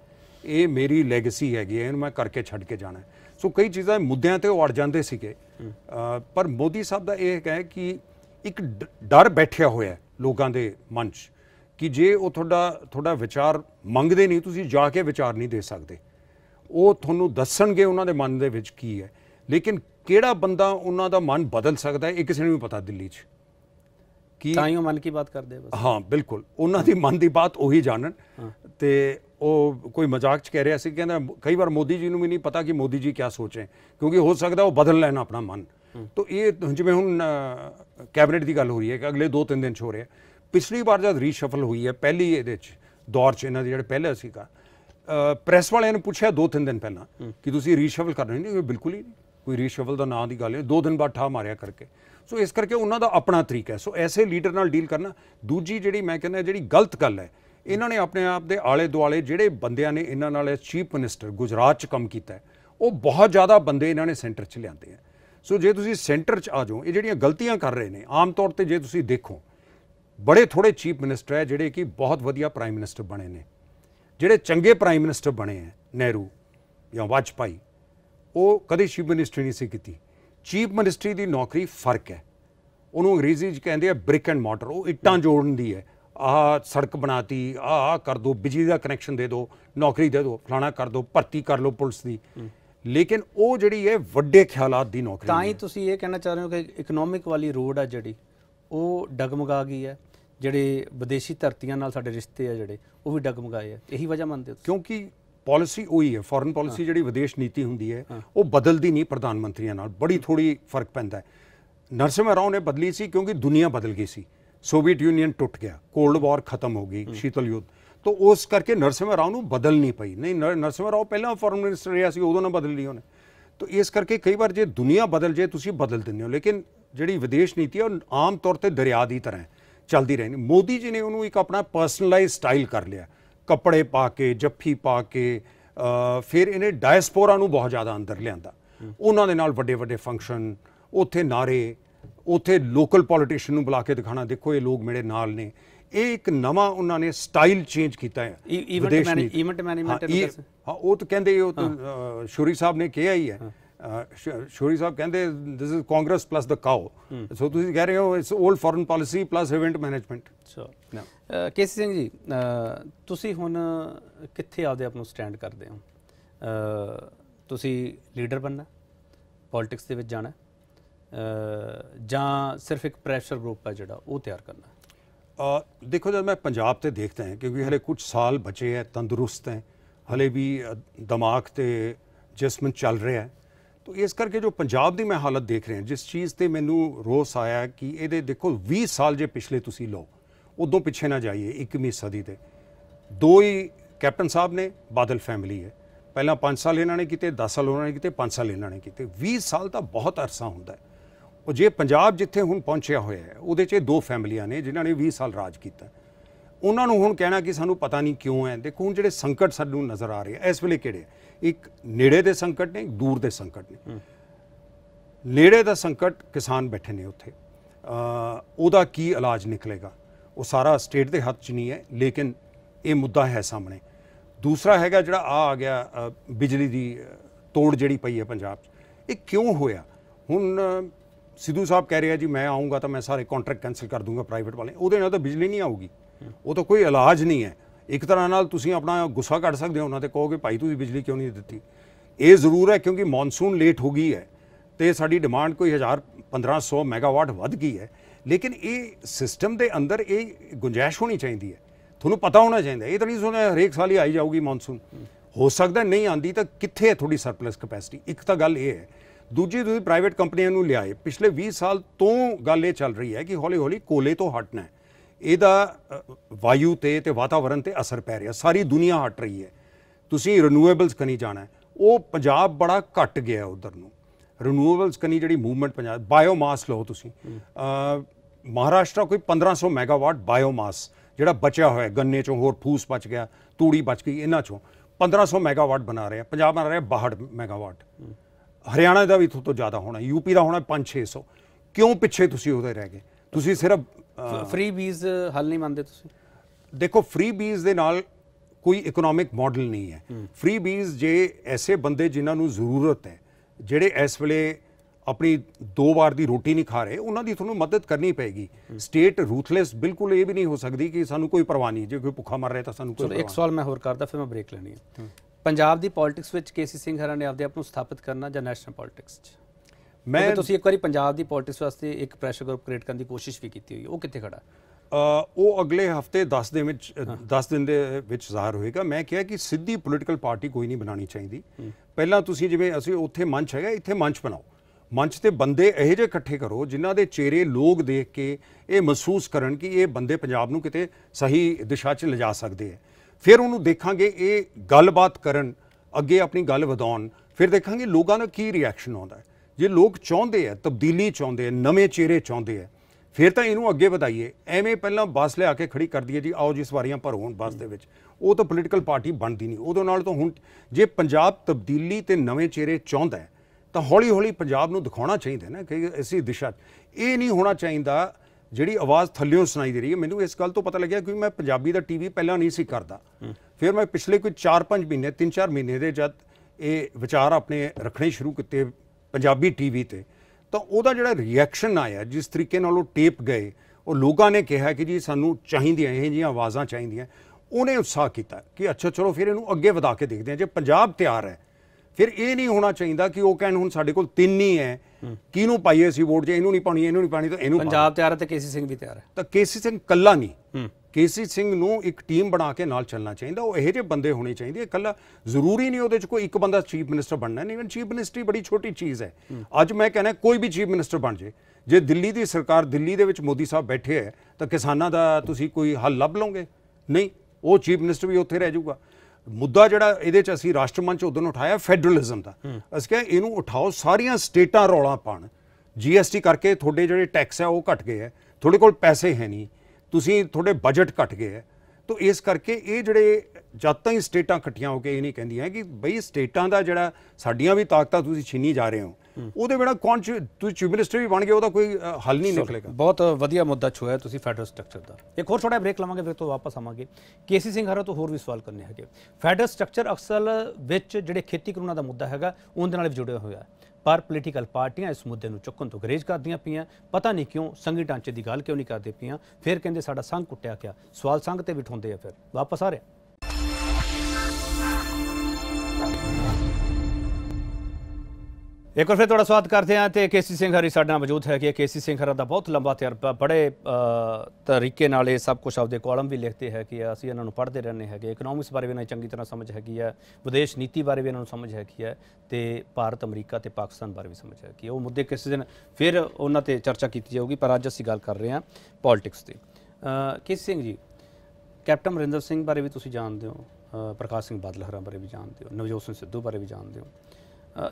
ਇਹ ਮੇਰੀ ਲੈਗੇਸੀ ਹੈਗੀ ਹੈ ਇਹਨੂੰ ਮੈਂ ਕਰਕੇ ਛੱਡ ਕੇ ਜਾਣਾ ਸੋ ਕਈ ਚੀਜ਼ਾਂ ਮੁੱਦਿਆਂ ਤੇ ਉੜ ਜਾਂਦੇ ਸੀਗੇ ਪਰ ਮੋਦੀ ਸਾਹਿਬ ਦਾ ਇਹ ਹੈ ਕਿ ਇੱਕ ਡਰ ਬੈਠਿਆ ਹੋਇਆ ਲੋਕਾਂ ਦੇ ਮਨ 'ਚ ਕਿ ਜੇ ਉਹ ਤੁਹਾਡਾ ਤੁਹਾਡਾ ਵਿਚਾਰ ਮੰਗਦੇ ਨਹੀਂ ਤੁਸੀਂ ਜਾ ਕੇ ਵਿਚਾਰ ਨਹੀਂ ਦੇ ਸਕਦੇ ਉਹ ਤੁਹਾਨੂੰ ਦੱਸਣਗੇ ਉਹਨਾਂ ਦੇ ਮਨ ਦੇ ਵਿੱਚ ਕੀ ਹੈ ਲੇਕਿਨ ਕਿਹੜਾ ਬੰਦਾ ਉਹਨਾਂ ਦਾ ਮਨ ਬਦਲ ਸਕਦਾ ਹੈ ਇਹ ਕਿਸੇ ਨੂੰ ਵੀ ਪਤਾ ਦਿੱਲੀ 'ਚ ਕੀ ਤਾਂ ਹੀ ਉਹ ਮਨ ਕੀ ਬਾਤ ਕਰਦੇ ਬਸ ਹਾਂ ਬਿਲਕੁਲ ਉਹਨਾਂ ਦੀ ਮਨ ਦੀ ਬਾਤ ਉਹੀ ਜਾਣਨ ਤੇ ਉਹ ਕੋਈ ਮਜ਼ਾਕ 'ਚ ਕਹਿ ਰਿਹਾ ਸੀ ਕਹਿੰਦਾ ਕਈ ਵਾਰ ਮੋਦੀ ਜੀ ਨੂੰ ਵੀ ਨਹੀਂ ਪਤਾ ਕਿ ਮੋਦੀ ਜੀ ਕੀ ਸੋਚੇ ਕਿਉਂਕਿ ਹੋ ਸਕਦਾ ਉਹ ਬਦਲ ਲੈਣ ਆਪਣਾ ਮਨ ਤੋ ਇਹ ਜਿਵੇਂ ਹੁਣ ਕੈਬਨਿਟ ਦੀ ਗੱਲ ਹੋ ਰਹੀ ਹੈ ਕਿ ਅਗਲੇ 2-3 ਦਿਨ 'ਚ ਹੋ ਰਿਹਾ ਪਿਛਲੀ ਵਾਰ ਜਦ ਰੀਸ਼ਫਲ ਹੋਈ ਹੈ ਪਹਿਲੀ ਇਹਦੇ 'ਚ ਦੌਰ 'ਚ ਇਹਨਾਂ ਦੇ ਜਿਹੜੇ ਪਹਿਲੇ ਸੀਗਾ ਪ੍ਰੈਸ ਵਾਲਿਆਂ ਨੇ ਪੁੱਛਿਆ 2-3 ਦਿਨ ਪਹਿਲਾਂ ਕਿ ਤੁਸੀਂ ਰੀਸ਼ਫਲ ਰਹੇ ਨਹੀਂ ਬਿਲਕੁਲ ਹੀ ਨਹੀਂ ਕੋਈ ਰੀਸ਼ਫਲ ਦਾ ਨਾਂ ਦੀ ਗੱਲ ਹੈ 2 ਦਿਨ ਬਾਅਦ ਠਾ ਮਾਰਿਆ ਕਰਕੇ ਸੋ ਇਸ ਕਰਕੇ ਉਹਨਾਂ ਦਾ ਆਪਣਾ ਤਰੀਕਾ ਹੈ ਸੋ ਐਸੇ ਲੀਡਰ ਨਾਲ ਡੀਲ ਕਰਨਾ ਦੂਜੀ ਜਿਹੜੀ ਮੈਂ ਕਹਿੰਦਾ ਜਿਹੜੀ ਗਲਤ ਗੱਲ ਹੈ ਇਹਨਾਂ ਨੇ ਆਪਣੇ ਆਪ ਦੇ ਆਲੇ ਦੁਆਲੇ ਜਿਹੜੇ ਬੰਦਿਆਂ ਨੇ ਇਹਨਾਂ ਨਾਲ ਚੀਫ ਮਿਨਿਸਟਰ ਗੁਜਰਾਤ 'ਚ ਕੰਮ ਕੀਤਾ ਉਹ ਬਹੁਤ ਜ਼ਿਆਦਾ ਬੰਦੇ ਇਹਨਾਂ ਨੇ ਸੈਂਟਰ 'ਚ ਲਿਆਂਦੇ ਆ ਸੋ ਜੇ ਤੁਸੀਂ ਸੈਂਟਰ 'ਚ ਆ ਜਾਓ ਇਹ ਜਿਹੜੀਆਂ ਗਲਤੀਆਂ ਕਰ ਰਹੇ ਨੇ ਆਮ ਤੌਰ ਤੇ ਜੇ ਤੁਸੀਂ ਦੇਖੋ ਬੜੇ ਥੋੜੇ ਚੀਫ ਮਿਨਿਸਟਰ ਹੈ ਜਿਹੜੇ ਕਿ ਬਹੁਤ ਵਧੀਆ ਪ੍ਰਾਈਮ ਮਿਨਿਸਟਰ ਬਣੇ ਨੇ ਜਿਹੜੇ ਚੰਗੇ ਪ੍ਰਾਈਮ ਮਿਨਿਸਟਰ ਬਣੇ ਆ ਨਹਿਰੂ ਜਾਂ ਵਾਜਪਾਈ ਉਹ ਕਦੇ ਚੀਫ ਮਿਨਿਸਟਰੀ ਨਹੀਂ ਸੀ ਕੀਤੀ ਚੀਫ ਮਿਨਿਸਟਰੀ ਦੀ ਨੌਕਰੀ ਫਰਕ ਹੈ ਉਹਨੂੰ ਅੰਗਰੇਜ਼ੀ 'ਚ ਕਹਿੰਦੇ ਆ ਬ੍ਰਿਕ ਐਂਡ ਮੋਟਰ ਉਹ ਇੱਟਾਂ ਜੋੜਨ ਦੀ ਹੈ ਆ ਸੜਕ ਬਣਾਤੀ ਆ ਕਰ ਦੋ ਬਿਜਲੀ ਦਾ ਕਨੈਕਸ਼ਨ ਦੇ ਦੋ ਨੌਕਰੀ ਦੇ ਦੋ ਫਲਾਣਾ ਕਰ ਦੋ ਭਰਤੀ ਕਰ ਲਓ ਪੁਲਿਸ ਦੀ ਲੇਕਿਨ ਉਹ ਜਿਹੜੀ ਹੈ ਵੱਡੇ ਖਿਆਲਾਂ ਦੀ ਨੌਕਰੀ ਤਾਂ ਹੀ
ਤੁਸੀਂ ਇਹ ਕਹਿਣਾ ਚਾਹ ਰਹੇ ਹੋ ਕਿ ਇਕਨੋਮਿਕ ਵਾਲੀ ਰੋਡ ਆ ਜਿਹੜੀ ਉਹ ਡਗਮਗਾ ਗਈ ਹੈ ਜਿਹੜੇ ਵਿਦੇਸ਼ੀ ਧਰਤੀਆਂ ਨਾਲ ਸਾਡੇ ਰਿਸ਼ਤੇ ਆ ਜਿਹੜੇ ਉਹ ਵੀ ਡਗਮਗਾਏ ਆ ਇਹੀ ਵਜ੍ਹਾ ਮੰਨਦੇ ਹੋ ਕਿਉਂਕਿ ਪਾਲਿਸੀ ਉਹੀ ਹੈ ਫੋਰਨ ਪਾਲਿਸੀ ਜਿਹੜੀ ਵਿਦੇਸ਼
ਨੀਤੀ ਹੁੰਦੀ ਹੈ ਉਹ ਬਦਲਦੀ ਨਹੀਂ ਪ੍ਰਧਾਨ ਮੰਤਰੀਆਂ ਨਾਲ ਬੜੀ ਥੋੜੀ ਫਰਕ ਪੈਂਦਾ ਹੈ ਨਰਸਿਮਹਾ ਰਾਓ ਨੇ ਬਦਲੀ ਸੀ ਕਿਉਂਕਿ ਦੁਨੀਆ ਬਦਲ ਗਈ ਸੀ सोवियत ਯੂਨੀਅਨ ਟੁੱਟ ਗਿਆ ਕੋਲਡ ਵਾਰ ਖਤਮ ਹੋ ਗਈ ਸ਼ੀਤਲ ਯੁੱਧ ਤੋਂ ਉਸ ਕਰਕੇ ਨਰਸਿਮਹਾ ਰਾਓ ਨੂੰ ਬਦਲ ਨਹੀਂ ਪਈ ਨਹੀਂ ਨਰਸਿਮਹਾ ਰਾਓ ਪਹਿਲਾਂ ਫੋਰਮ ਮਿਨਿਸਟਰ ਰਿਹਾ ਸੀ ਉਦੋਂ ਨਾ ਬਦਲ ਲਈ ਉਹਨੇ ਤੋਂ ਇਸ ਕਰਕੇ ਕਈ ਵਾਰ ਜੇ ਦੁਨੀਆ ਬਦਲ ਜੇ ਤੁਸੀਂ ਬਦਲ ਦਿੰਦੇ ਹੋ ਲੇਕਿਨ ਜਿਹੜੀ ਵਿਦੇਸ਼ ਨੀਤੀ ਹੈ ਉਹ ਆਮ ਤੌਰ ਤੇ ਦਰਿਆ ਦੀ ਤਰ੍ਹਾਂ ਚੱਲਦੀ ਰਹਿੰਦੀ ਮੋਦੀ ਜੀ ਨੇ ਉਹਨੂੰ ਇੱਕ ਆਪਣਾ ਪਰਸਨਲਾਈਜ਼ ਸਟਾਈਲ ਕਰ ਲਿਆ ਕੱਪੜੇ ਪਾ ਕੇ ਜੱਫੀ ਪਾ ਕੇ ਫਿਰ ਇਹਨੇ ਡਾਇਸਪੋਰਾ ਨੂੰ ਬਹੁਤ ਜ਼ਿਆਦਾ ਅੰਦਰ ਲਿਆਂਦਾ ਉਹਨਾਂ ਦੇ ਨਾਲ ਵੱਡੇ ਵੱਡੇ ਫੰਕਸ਼ਨ ਉੱਥੇ ਨਾਰੇ ਉਥੇ ਲੋਕਲ ਪੋਲੀਟੀਸ਼ੀਅਨ ਨੂੰ ਬੁਲਾ ਕੇ ਦਿਖਾਣਾ ਦੇਖੋ ਇਹ ਲੋਕ ਮੇਰੇ ਨਾਲ ਨੇ ਇਹ ਇੱਕ ਨਵਾਂ ਉਹਨਾਂ ਨੇ ਸਟਾਈਲ ਚੇਂਜ ਕੀਤਾ ਹੈ ਇਵੈਂਟ ਮੈਨੇਜਮੈਂਟ ਇਵੈਂਟ ਮੈਨੇਜਮੈਂਟ ਹਾਂ ਉਹ ਤਾਂ ਕਹਿੰਦੇ ਉਹ ਸ਼ੋਰੀ ਸਾਹਿਬ ਨੇ ਕਿਹਾ ਹੀ ਹੈ ਸ਼ੋਰੀ ਸਾਹਿਬ ਕਹਿੰਦੇ this is Congress plus the cow so ਤੁਸੀਂ ਕਹਿ ਰਹੇ ਹੋ it's old foreign policy
plus event management so KC Singh ji ਤੁਸੀਂ ਹੁਣ ਕਿੱਥੇ ਆਪਦੇ ਆਪ ਨੂੰ ਸਟੈਂਡ ਕਰਦੇ ਹੋ ਤੁਸੀਂ ਲੀਡਰ ਬੰਨਾ ਪੋਲਿਟਿਕਸ ਦੇ ਵਿੱਚ ਜਾਣਾ ਜਾਂ ਸਿਰਫ ਇੱਕ ਪ੍ਰੈਸ਼ਰ ਗਰੁੱਪ ਹੈ ਜਿਹੜਾ ਉਹ ਤਿਆਰ ਕਰਨਾ ਦੇਖੋ ਜਦ ਮੈਂ ਪੰਜਾਬ ਤੇ ਦੇਖਦਾ ਹਾਂ
ਕਿਉਂਕਿ ਹਲੇ ਕੁਝ ਸਾਲ ਬਚੇ ਹੈ ਤੰਦਰੁਸਤ ਹੈ ਹਲੇ ਵੀ ਦਿਮਾਗ ਤੇ ਜਿਸਮ ਚੱਲ ਰਿਹਾ ਹੈ ਤੋ ਇਸ ਕਰਕੇ ਜੋ ਪੰਜਾਬ ਦੀ ਮੈਂ ਹਾਲਤ ਦੇਖ ਰਿਹਾ ਜਿਸ ਚੀਜ਼ ਤੇ ਮੈਨੂੰ ਰੋਸ ਆਇਆ ਕਿ ਇਹਦੇ ਦੇਖੋ 20 ਸਾਲ ਜੇ ਪਿਛਲੇ ਤੁਸੀਂ ਲਓ ਉਦੋਂ ਪਿੱਛੇ ਨਾ ਜਾਈਏ 21ਵੀਂ ਸਦੀ ਤੇ ਦੋ ਹੀ ਕੈਪਟਨ ਸਾਹਿਬ ਨੇ ਬਾਦਲ ਫੈਮਿਲੀ ਹੈ ਪਹਿਲਾਂ 5 ਸਾਲ ਇਹਨਾਂ ਨੇ ਕੀਤੇ 10 ਸਾਲ ਉਹਨਾਂ ਨੇ ਕੀਤੇ 5 ਸਾਲ ਇਹਨਾਂ ਨੇ ਕੀਤੇ 20 ਸਾਲ ਤਾਂ ਬਹੁਤ ਅਰਸਾ ਹੁੰਦਾ ਹੈ ਉਹ ਜੇ ਪੰਜਾਬ ਜਿੱਥੇ ਹੁਣ ਪਹੁੰਚਿਆ ਹੋਇਆ ਹੈ ਉਹਦੇ 'ਚ ਦੋ ਫੈਮਲੀਆਂ ਨੇ ਜਿਨ੍ਹਾਂ ਨੇ 20 ਸਾਲ ਰਾਜ ਕੀਤਾ ਉਹਨਾਂ ਨੂੰ ਹੁਣ ਕਹਿਣਾ ਕਿ ਸਾਨੂੰ ਪਤਾ ਨਹੀਂ ਕਿਉਂ ਹੈ ਦੇਖੋ ਹੁਣ ਜਿਹੜੇ ਸੰਕਟ ਸਾਨੂੰ ਨਜ਼ਰ ਆ ਰਹੇ ਇਸ ਵੇਲੇ ਕਿਹੜੇ ਇੱਕ ਨੇੜੇ ਦੇ ਸੰਕਟ ਨੇ ਦੂਰ ਦੇ ਸੰਕਟ ਨੇ ਨੇੜੇ ਦਾ ਸੰਕਟ ਕਿਸਾਨ ਬੈਠੇ ਨੇ ਉੱਥੇ ਉਹਦਾ ਕੀ ਇਲਾਜ ਨਿਕਲੇਗਾ ਉਹ ਸਾਰਾ ਸਟੇਟ ਦੇ ਹੱਥ 'ਚ ਨਹੀਂ ਹੈ ਲੇਕਿਨ ਇਹ ਮੁੱਦਾ ਹੈ ਸਾਹਮਣੇ ਦੂਸਰਾ ਹੈਗਾ ਜਿਹੜਾ ਆ ਆ ਗਿਆ ਬਿਜਲੀ ਦੀ ਤੋੜ ਜਿਹੜੀ ਪਈ ਹੈ ਪੰਜਾਬ 'ਚ ਇਹ ਕਿਉਂ ਹੋਇਆ ਹੁਣ ਸਿੱਧੂ ਸਾਹਿਬ ਕਹਿ ਰਿਹਾ ਜੀ ਮੈਂ ਆਉਂਗਾ ਤਾਂ ਮੈਂ ਸਾਰੇ ਕੰਟਰੈਕਟ ਕੈਨਸਲ ਕਰ ਦੂੰਗਾ ਪ੍ਰਾਈਵੇਟ ਵਾਲੇ ਉਹਦੇ ਨਾਲ ਤਾਂ ਬਿਜਲੀ ਨਹੀਂ ਆਊਗੀ ਉਹ ਤਾਂ ਕੋਈ ਇਲਾਜ ਨਹੀਂ ਹੈ ਇੱਕ ਤਰ੍ਹਾਂ ਨਾਲ ਤੁਸੀਂ ਆਪਣਾ ਗੁੱਸਾ ਕੱਢ ਸਕਦੇ ਹੋ ਉਹਨਾਂ ਤੇ ਕਹੋਗੇ ਭਾਈ ਤੁਸੀਂ ਬਿਜਲੀ ਕਿਉਂ ਨਹੀਂ ਦਿੱਤੀ ਇਹ ਜ਼ਰੂਰ ਹੈ ਕਿਉਂਕਿ ਮੌਨਸੂਨ ਲੇਟ ਹੋ ਗਈ ਹੈ ਤੇ ਸਾਡੀ ਡਿਮਾਂਡ ਕੋਈ 1000 1500 ਮੈਗਾਵਾਟ ਵੱਧ ਗਈ ਹੈ ਲੇਕਿਨ ਇਹ ਸਿਸਟਮ ਦੇ ਅੰਦਰ ਇਹ ਗੁੰਜਾਇਸ਼ ਹੋਣੀ ਚਾਹੀਦੀ ਹੈ ਤੁਹਾਨੂੰ ਪਤਾ ਹੋਣਾ ਚਾਹੀਦਾ ਇਹ ਤਾਂ ਨਹੀਂ ਸੁਣਿਆ ਹਰੇਕ ਸਾਲ ਹੀ ਆਈ ਜਾਊਗੀ ਮੌਨਸੂਨ ਹੋ ਸਕਦਾ ਨਹੀਂ ਆਂਦੀ ਤਾਂ ਕਿੱਥੇ ਹੈ ਤੁਹਾਡੀ ਸਰਪਲਸ ਕਪੈਸਿਟੀ ਇੱਕ ਤਾਂ ਗੱਲ ਇਹ ਹੈ ਦੂਜੀ ਦੂਜੀ ਪ੍ਰਾਈਵੇਟ ਕੰਪਨੀਆਂ ਨੂੰ ਲਿਆਏ ਪਿਛਲੇ 20 ਸਾਲ ਤੋਂ ਗੱਲ ਇਹ ਚੱਲ ਰਹੀ ਹੈ ਕਿ ਹੌਲੀ-ਹੌਲੀ ਕੋਲੇ ਤੋਂ ਹਟਣਾ ਇਹਦਾ ਵਾਯੂ ਤੇ ਤੇ ਵਾਤਾਵਰਣ ਤੇ ਅਸਰ ਪੈ ਰਿਹਾ ਸਾਰੀ ਦੁਨੀਆ ਹਟ ਰਹੀ ਹੈ ਤੁਸੀਂ ਰੀਨਿਊਏਬਲਸ ਕਨੀ ਜਾਣਾ ਉਹ ਪੰਜਾਬ ਬੜਾ ਘਟ ਗਿਆ ਉਧਰ ਨੂੰ ਰੀਨਿਊਏਬਲਸ ਕਨੀ ਜਿਹੜੀ ਮੂਵਮੈਂਟ ਪੰਜਾਬ ਬਾਇਓਮਾਸ ਲਓ ਤੁਸੀਂ ਮਹਾਰਾਸ਼ਟਰ ਕੋਈ 1500 ਮੈਗਾਵਾਟ ਬਾਇਓਮਾਸ ਜਿਹੜਾ ਬਚਿਆ ਹੋਇਆ ਗੰਨੇ ਚੋਂ ਹੋਰ ਫੂਸ ਬਚ ਗਿਆ ਤੂੜੀ ਬਚ ਗਈ ਇਹਨਾਂ ਚੋਂ 1500 ਮੈਗਾਵਾਟ ਬਣਾ ਰਹੇ ਆ ਪੰਜਾਬ ਬਣਾ ਰਿਹਾ 62 ਮੈਗਾਵਾਟ ਹਰਿਆਣਾ ਦਾ ਵੀ ਤੋਂ ਜ਼ਿਆਦਾ ਹੋਣਾ ਯੂਪੀ ਦਾ ਹੋਣਾ 5-600 ਕਿਉਂ ਪਿੱਛੇ ਤੁਸੀਂ ਉਹਦੇ ਰਹਿ ਗਏ ਤੁਸੀਂ ਸਿਰਫ ਫ੍ਰੀ ਬੀਜ਼ ਹੱਲ ਨਹੀਂ ਮੰਨਦੇ ਤੁਸੀਂ ਦੇਖੋ ਫ੍ਰੀ ਬੀਜ਼ ਦੇ ਨਾਲ ਕੋਈ ਇਕਨੋਮਿਕ ਮਾਡਲ ਨਹੀਂ ਹੈ ਫ੍ਰੀ ਬੀਜ਼ ਜੇ ਐਸੇ ਬੰਦੇ ਜਿਨ੍ਹਾਂ ਨੂੰ ਜ਼ਰੂਰਤ ਹੈ ਜਿਹੜੇ ਇਸ ਵੇਲੇ ਆਪਣੀ ਦੋ ਵਾਰ ਦੀ ਰੋਟੀ ਨਹੀਂ ਖਾ ਰਹੇ ਉਹਨਾਂ ਦੀ ਤੁਹਾਨੂੰ ਮਦਦ ਕਰਨੀ ਪੈਗੀ ਸਟੇਟ ਰੂਥਲੈਸ ਬਿਲਕੁਲ ਇਹ ਵੀ ਨਹੀਂ ਹੋ ਸਕਦੀ ਕਿ ਸਾਨੂੰ ਕੋਈ ਪਰਵਾਹ ਨਹੀਂ ਜੇ ਕੋਈ ਭੁੱਖਾ ਮਰ ਰਿਹਾ ਤਾਂ ਸਾਨੂੰ ਕੋਈ ਇੱਕ ਸਵਾਲ
ਮੈਂ ਹੋਰ ਕਰਦਾ ਫਿਰ ਮੈਂ ਬ੍ਰੇਕ ਲੈਣੀ ਹੈ ਪੰਜਾਬ ਦੀ ਪੋਲਿਟਿਕਸ ਵਿੱਚ ਕੇਸੀ ਸਿੰਘ ਹਰਾ ਨੇ ਆਪਦੇ ਆਪ ਨੂੰ ਸਥਾਪਿਤ ਕਰਨਾ ਜਾਂ ਨੈਸ਼ਨਲ ਪੋਲਿਟਿਕਸ 'ਚ ਮੈਂ ਤੁਸੀਂ ਇੱਕ ਵਾਰੀ ਪੰਜਾਬ ਦੀ ਪੋਲਿਟਿਕਸ ਵਾਸਤੇ ਇੱਕ ਪ੍ਰੈਸ਼ਰ ਗਰੁੱਪ ਕ੍ਰੀਏਟ ਕਰਨ ਦੀ ਕੋਸ਼ਿਸ਼ ਵੀ ਕੀਤੀ ਹੋਈ ਉਹ ਕਿੱਥੇ ਖੜਾ
ਉਹ ਅਗਲੇ ਹਫਤੇ 10 ਦੇ ਵਿੱਚ 10 ਦਿਨ ਦੇ ਵਿੱਚ ਜ਼ਾਹਰ ਹੋਏਗਾ ਮੈਂ ਕਿਹਾ ਕਿ ਸਿੱਧੀ ਪੋਲਿਟੀਕਲ ਪਾਰਟੀ ਕੋਈ ਨਹੀਂ ਬਣਾਉਣੀ ਚਾਹੀਦੀ ਪਹਿਲਾਂ ਤੁਸੀਂ ਜਿਵੇਂ ਅਸੀਂ ਉੱਥੇ ਮੰਚ ਹੈਗਾ ਇੱਥੇ ਮੰਚ ਬਣਾਓ ਮੰਚ ਤੇ ਬੰਦੇ ਇਹੋ ਜਿਹੇ ਇਕੱਠੇ ਕਰੋ ਜਿਨ੍ਹਾਂ ਦੇ ਚਿਹਰੇ ਲੋਕ ਦੇਖ ਕੇ ਇਹ ਮਹਿਸੂਸ ਕਰਨ ਕਿ ਇਹ ਬੰਦੇ ਪੰਜਾਬ ਨੂੰ ਕਿਤੇ ਸਹੀ ਦਿਸ਼ਾ 'ਚ ਲਿਜਾ ਸਕਦੇ ਆ ਫਿਰ ਉਹਨੂੰ ਦੇਖਾਂਗੇ ਇਹ ਗੱਲਬਾਤ ਕਰਨ ਅੱਗੇ ਆਪਣੀ ਗੱਲ ਵਧਾਉਣ ਫਿਰ ਦੇਖਾਂਗੇ ਲੋਕਾਂ ਦਾ ਕੀ ਰਿਐਕਸ਼ਨ ਆਉਂਦਾ ਹੈ ਜੇ ਲੋਕ ਚਾਹੁੰਦੇ ਆ ਤਬਦੀਲੀ ਚਾਹੁੰਦੇ ਆ ਨਵੇਂ ਚਿਹਰੇ ਚਾਹੁੰਦੇ ਆ ਫਿਰ ਤਾਂ ਇਹਨੂੰ ਅੱਗੇ ਵਧਾਈਏ ਐਵੇਂ ਪਹਿਲਾਂ ਬੱਸ ਲਿਆ ਕੇ ਖੜੀ ਕਰ ਦਈਏ ਜੀ ਆਓ ਜੀ ਸਵਾਰੀਆਂ ਭਰੋ ਹੁਣ ਬੱਸ ਦੇ ਵਿੱਚ ਉਹ ਤਾਂ ਪੋਲੀਟੀਕਲ ਪਾਰਟੀ ਬਣਦੀ ਨਹੀਂ ਉਦੋਂ ਨਾਲ ਤਾਂ ਹੁਣ ਜੇ ਪੰਜਾਬ ਤਬਦੀਲੀ ਤੇ ਨਵੇਂ ਚਿਹਰੇ ਚਾਹੁੰਦਾ ਤਾਂ ਹੌਲੀ-ਹੌਲੀ ਪੰਜਾਬ ਨੂੰ ਦਿਖਾਉਣਾ ਚਾਹੀਦਾ ਨਾ ਕਿ ਅਸੀਂ ਦਿਸ਼ਾ ਇਹ ਨਹੀਂ ਹੋਣਾ ਚਾਹੀਦਾ ਜਿਹੜੀ ਆਵਾਜ਼ ਥੱਲਿਓਂ ਸੁਣਾਈ ਦੇ ਰਹੀ ਹੈ ਮੈਨੂੰ ਇਸ ਗੱਲ ਤੋਂ ਪਤਾ ਲੱਗਿਆ ਕਿ ਮੈਂ ਪੰਜਾਬੀ ਦਾ ਟੀਵੀ ਪਹਿਲਾਂ ਨਹੀਂ ਸੀ ਕਰਦਾ ਫਿਰ ਮੈਂ ਪਿਛਲੇ ਕੋਈ 4-5 ਮਹੀਨੇ 3-4 ਮਹੀਨੇ ਦੇ ਜਦ ਇਹ ਵਿਚਾਰ ਆਪਣੇ ਰੱਖਣੇ ਸ਼ੁਰੂ ਕੀਤੇ ਪੰਜਾਬੀ ਟੀਵੀ ਤੇ ਤਾਂ ਉਹਦਾ ਜਿਹੜਾ ਰਿਐਕਸ਼ਨ ਆਇਆ ਜਿਸ ਤਰੀਕੇ ਨਾਲ ਉਹ ਟੇਪ ਗਏ ਉਹ ਲੋਕਾਂ ਨੇ ਕਿਹਾ ਕਿ ਜੀ ਸਾਨੂੰ ਚਾਹੀਦੀਆਂ ਇਹ ਜੀਆਂ ਆਵਾਜ਼ਾਂ ਚਾਹੀਦੀਆਂ ਉਹਨੇ ਉਤਸ਼ਾਹ ਕੀਤਾ ਕਿ ਅੱਛਾ ਚਲੋ ਫਿਰ ਇਹਨੂੰ ਅੱਗੇ ਵਧਾ ਕੇ ਦੇਖਦੇ ਹਾਂ ਜੇ ਪੰਜਾਬ ਤਿਆਰ ਹੈ ਫਿਰ ਇਹ ਨਹੀਂ ਹੋਣਾ ਚਾਹੀਦਾ ਕਿ ਉਹ ਕਹਿਣ ਹੁਣ ਸਾਡੇ ਕੋਲ ਤਿੰਨ ਹੀ ਹੈ ਕਿਹਨੂੰ ਪਾਈਏ ਸੀ ਵੋਟ ਜੇ ਇਹਨੂੰ ਨਹੀਂ ਪਾਣੀ ਇਹਨੂੰ ਨਹੀਂ ਪਾਣੀ ਤਾਂ ਇਹਨੂੰ ਪੰਜਾਬ ਤਿਆਰ ਹੈ ਤੇ ਕੇਸੀ ਸਿੰਘ ਵੀ ਤਿਆਰ ਹੈ ਤਾਂ ਕੇਸੀ ਸਿੰਘ ਕੱਲਾ ਨਹੀਂ ਕੇਸੀ ਸਿੰਘ ਨੂੰ ਇੱਕ ਟੀਮ ਬਣਾ ਕੇ ਨਾਲ ਚੱਲਣਾ ਚਾਹੀਦਾ ਉਹ ਇਹੋ ਜਿਹੇ ਬੰਦੇ ਹੋਣੇ ਚਾਹੀਦੇ ਇਕੱਲਾ ਜ਼ਰੂਰੀ ਨਹੀਂ ਉਹਦੇ ਚ ਕੋਈ ਇੱਕ ਬੰਦਾ ਚੀਫ ਮਿਨਿਸਟਰ ਬਣਨਾ ਨਹੀਂ ਇਵਨ ਚੀਫ ਮਿਨਿਸਟਰੀ ਬੜੀ ਛੋਟੀ ਚੀਜ਼ ਹੈ ਅੱਜ ਮੈਂ ਕਹਿੰਦਾ ਕੋਈ ਵੀ ਚੀਫ ਮਿਨਿਸਟਰ ਬਣ ਜੇ ਜੇ ਦਿੱਲੀ ਦੀ ਸਰਕਾਰ ਦਿੱਲੀ ਦੇ ਵਿੱਚ ਮੋਦੀ ਸਾਹਿਬ ਬੈਠੇ ਹੈ ਤਾਂ ਕਿਸਾਨਾਂ ਦਾ ਤੁਸੀਂ ਕੋਈ ਹੱਲ ਲੱਭ ਲਓਗੇ ਨਹੀਂ ਉਹ ਚੀਫ ਮਿਨਿਸਟਰ ਵੀ ਉੱਥੇ ਰਹਿ ਜਾਊਗਾ ਮੁੱਦਾ ਜਿਹੜਾ ਇਹਦੇ ਚ ਅਸੀਂ ਰਾਸ਼ਟਰਮੰਚ ਮੰਚ ਉਦੋਂ ਉਠਾਇਆ ਫੈਡਰਲਿਜ਼ਮ ਦਾ ਅਸੀਂ ਕਿਹਾ ਇਹਨੂੰ ਉਠਾਓ ਸਾਰੀਆਂ ਸਟੇਟਾਂ ਰੌਲਾ ਪਾਣ ਜੀਐਸਟੀ ਕਰਕੇ ਤੁਹਾਡੇ ਜਿਹੜੇ ਟੈਕਸ ਹੈ ਉਹ ਘਟ ਗਏ ਹੈ ਤੁਹਾਡੇ ਕੋਲ ਪੈਸੇ ਹੈ ਨਹੀਂ ਤੁਸੀਂ ਤੁਹਾਡੇ ਬਜਟ ਘਟ ਗਏ ਹੈ ਤੋ ਇਸ ਕਰਕੇ ਇਹ ਜਿਹੜੇ ਜਦ ਤਾਈਂ ਸਟੇਟਾਂ ਇਕੱਠੀਆਂ ਹੋ ਕੇ ਇਹ ਨਹੀਂ ਕਹਿੰਦੀਆਂ ਕਿ ਬਈ ਸਟੇਟਾਂ ਦਾ ਜਿਹੜਾ ਸਾਡੀਆਂ ਵੀ ਤਾਕਤਾਂ ਤੁਸੀਂ ਛਿਨੀ ਜਾ ਰਹੇ ਹੋ ਉਹਦੇ ਬਿਨਾ ਕੌਣ ਤੁਸੀਂ ਚੀਫ ਮਿਨਿਸਟਰ ਵੀ ਬਣ ਗਏ ਉਹਦਾ ਕੋਈ ਹੱਲ ਨਹੀਂ ਨਿਕਲੇਗਾ
ਬਹੁਤ ਵਧੀਆ ਮੁੱਦਾ ਛੋਇਆ ਤੁਸੀਂ ਫੈਡਰਲ ਸਟਰਕਚਰ ਦਾ ਇੱਕ ਹੋਰ ਛੋਟਾ ਬ੍ਰੇਕ ਲਵਾਂਗੇ ਫਿਰ ਤੋਂ ਵਾਪਸ ਆਵਾਂਗੇ ਕੇਸੀ ਸਿੰਘ ਹਰਾ ਤੋਂ ਹੋਰ ਵੀ ਸਵਾਲ ਕਰਨੇ ਹੈਗੇ ਫੈਡਰਲ ਸਟਰਕਚਰ ਅਕਸਲ ਵਿੱਚ ਜਿਹੜੇ ਖੇਤੀ ਕਾਨੂੰਨਾਂ ਦਾ ਮੁੱਦਾ ਹੈਗਾ ਉਹਦੇ ਨਾਲ ਵੀ ਜੁੜਿਆ ਹੋਇਆ ਪਰ ਪੋਲੀਟੀਕਲ ਪਾਰਟੀਆਂ ਇਸ ਮੁੱਦੇ ਨੂੰ ਚੁੱਕਣ ਤੋਂ ਗਰੇਜ ਕਰਦੀਆਂ ਪਈਆਂ ਪਤਾ ਨਹੀਂ ਕਿਉਂ ਸੰਘੀ ਢਾਂਚੇ ਦੀ ਗੱਲ ਕਿਉਂ ਨਹੀਂ ਕਰਦੇ ਪਈਆਂ ਫਿਰ ਕਹਿੰਦੇ ਸਾਡਾ ਸੰਘ ਕੁੱਟਿਆ ਗਿਆ ਸਵਾਲ ਸੰਘ ਤੇ ਬਿਠਾਉਂਦੇ ਆ ਫਿਰ ਵਾਪਸ ਆ ਰਹੇ ਇੱਕ ਵਾਰ ਫਿਰ ਤੁਹਾਡਾ ਸਵਾਗਤ ਕਰਦੇ ਹਾਂ ਤੇ ਕੇਸੀ ਸਿੰਘ ਹਰੀ ਸਾਡੇ ਨਾਲ ਮੌਜੂਦ ਹੈ ਕਿ ਕੇਸੀ ਸਿੰਘ ਹਰਾ ਦਾ ਬਹੁਤ ਲੰਬਾ ਤਜਰਬਾ ਬੜੇ ਤਰੀਕੇ ਨਾਲ ਇਹ ਸਭ ਕੁਝ ਆਪਦੇ ਕਾਲਮ ਵੀ ਲਿਖਦੇ ਹੈ ਕਿ ਅਸੀਂ ਇਹਨਾਂ ਨੂੰ ਪੜ੍ਹਦੇ ਰਹਿੰਦੇ ਹੈਗੇ ਇਕਨੋਮਿਕਸ ਬਾਰੇ ਵੀ ਇਹਨਾਂ ਚੰਗੀ ਤਰ੍ਹਾਂ ਸਮਝ ਹੈਗੀ ਹੈ ਵਿਦੇਸ਼ ਨੀਤੀ ਬਾਰੇ ਵੀ ਇਹਨਾਂ ਨੂੰ ਸਮਝ ਹੈਗੀ ਹੈ ਤੇ ਭਾਰਤ ਅਮਰੀਕਾ ਤੇ ਪਾਕਿਸਤਾਨ ਬਾਰੇ ਵੀ ਸਮਝ ਹੈਗੀ ਉਹ ਮੁੱਦੇ ਕਿਸੇ ਦਿਨ ਫਿਰ ਉਹਨਾਂ ਤੇ ਚਰਚਾ ਕੀਤੀ ਜਾਊਗੀ ਪਰ ਅੱਜ ਅਸੀਂ ਗੱਲ ਕਰ ਰਹੇ ਹਾਂ ਪੋਲਿਟਿਕਸ ਤੇ ਕੇਸੀ ਸਿੰਘ ਜੀ ਕੈਪਟਨ ਅਮਰਿੰਦਰ ਸਿੰਘ ਬਾਰੇ ਵੀ ਤੁਸੀਂ ਜਾਣਦੇ ਹੋ ਪ੍ਰਕਾਸ਼ ਸਿੰਘ ਬਾਦਲ ਹਰਾ ਬਾਰੇ ਵੀ ਜਾਣਦੇ ਹੋ ਨਵਜੋਤ ਸਿੰਘ ਸਿੱਧੂ ਬਾਰੇ ਵੀ ਜਾਣਦੇ ਹੋ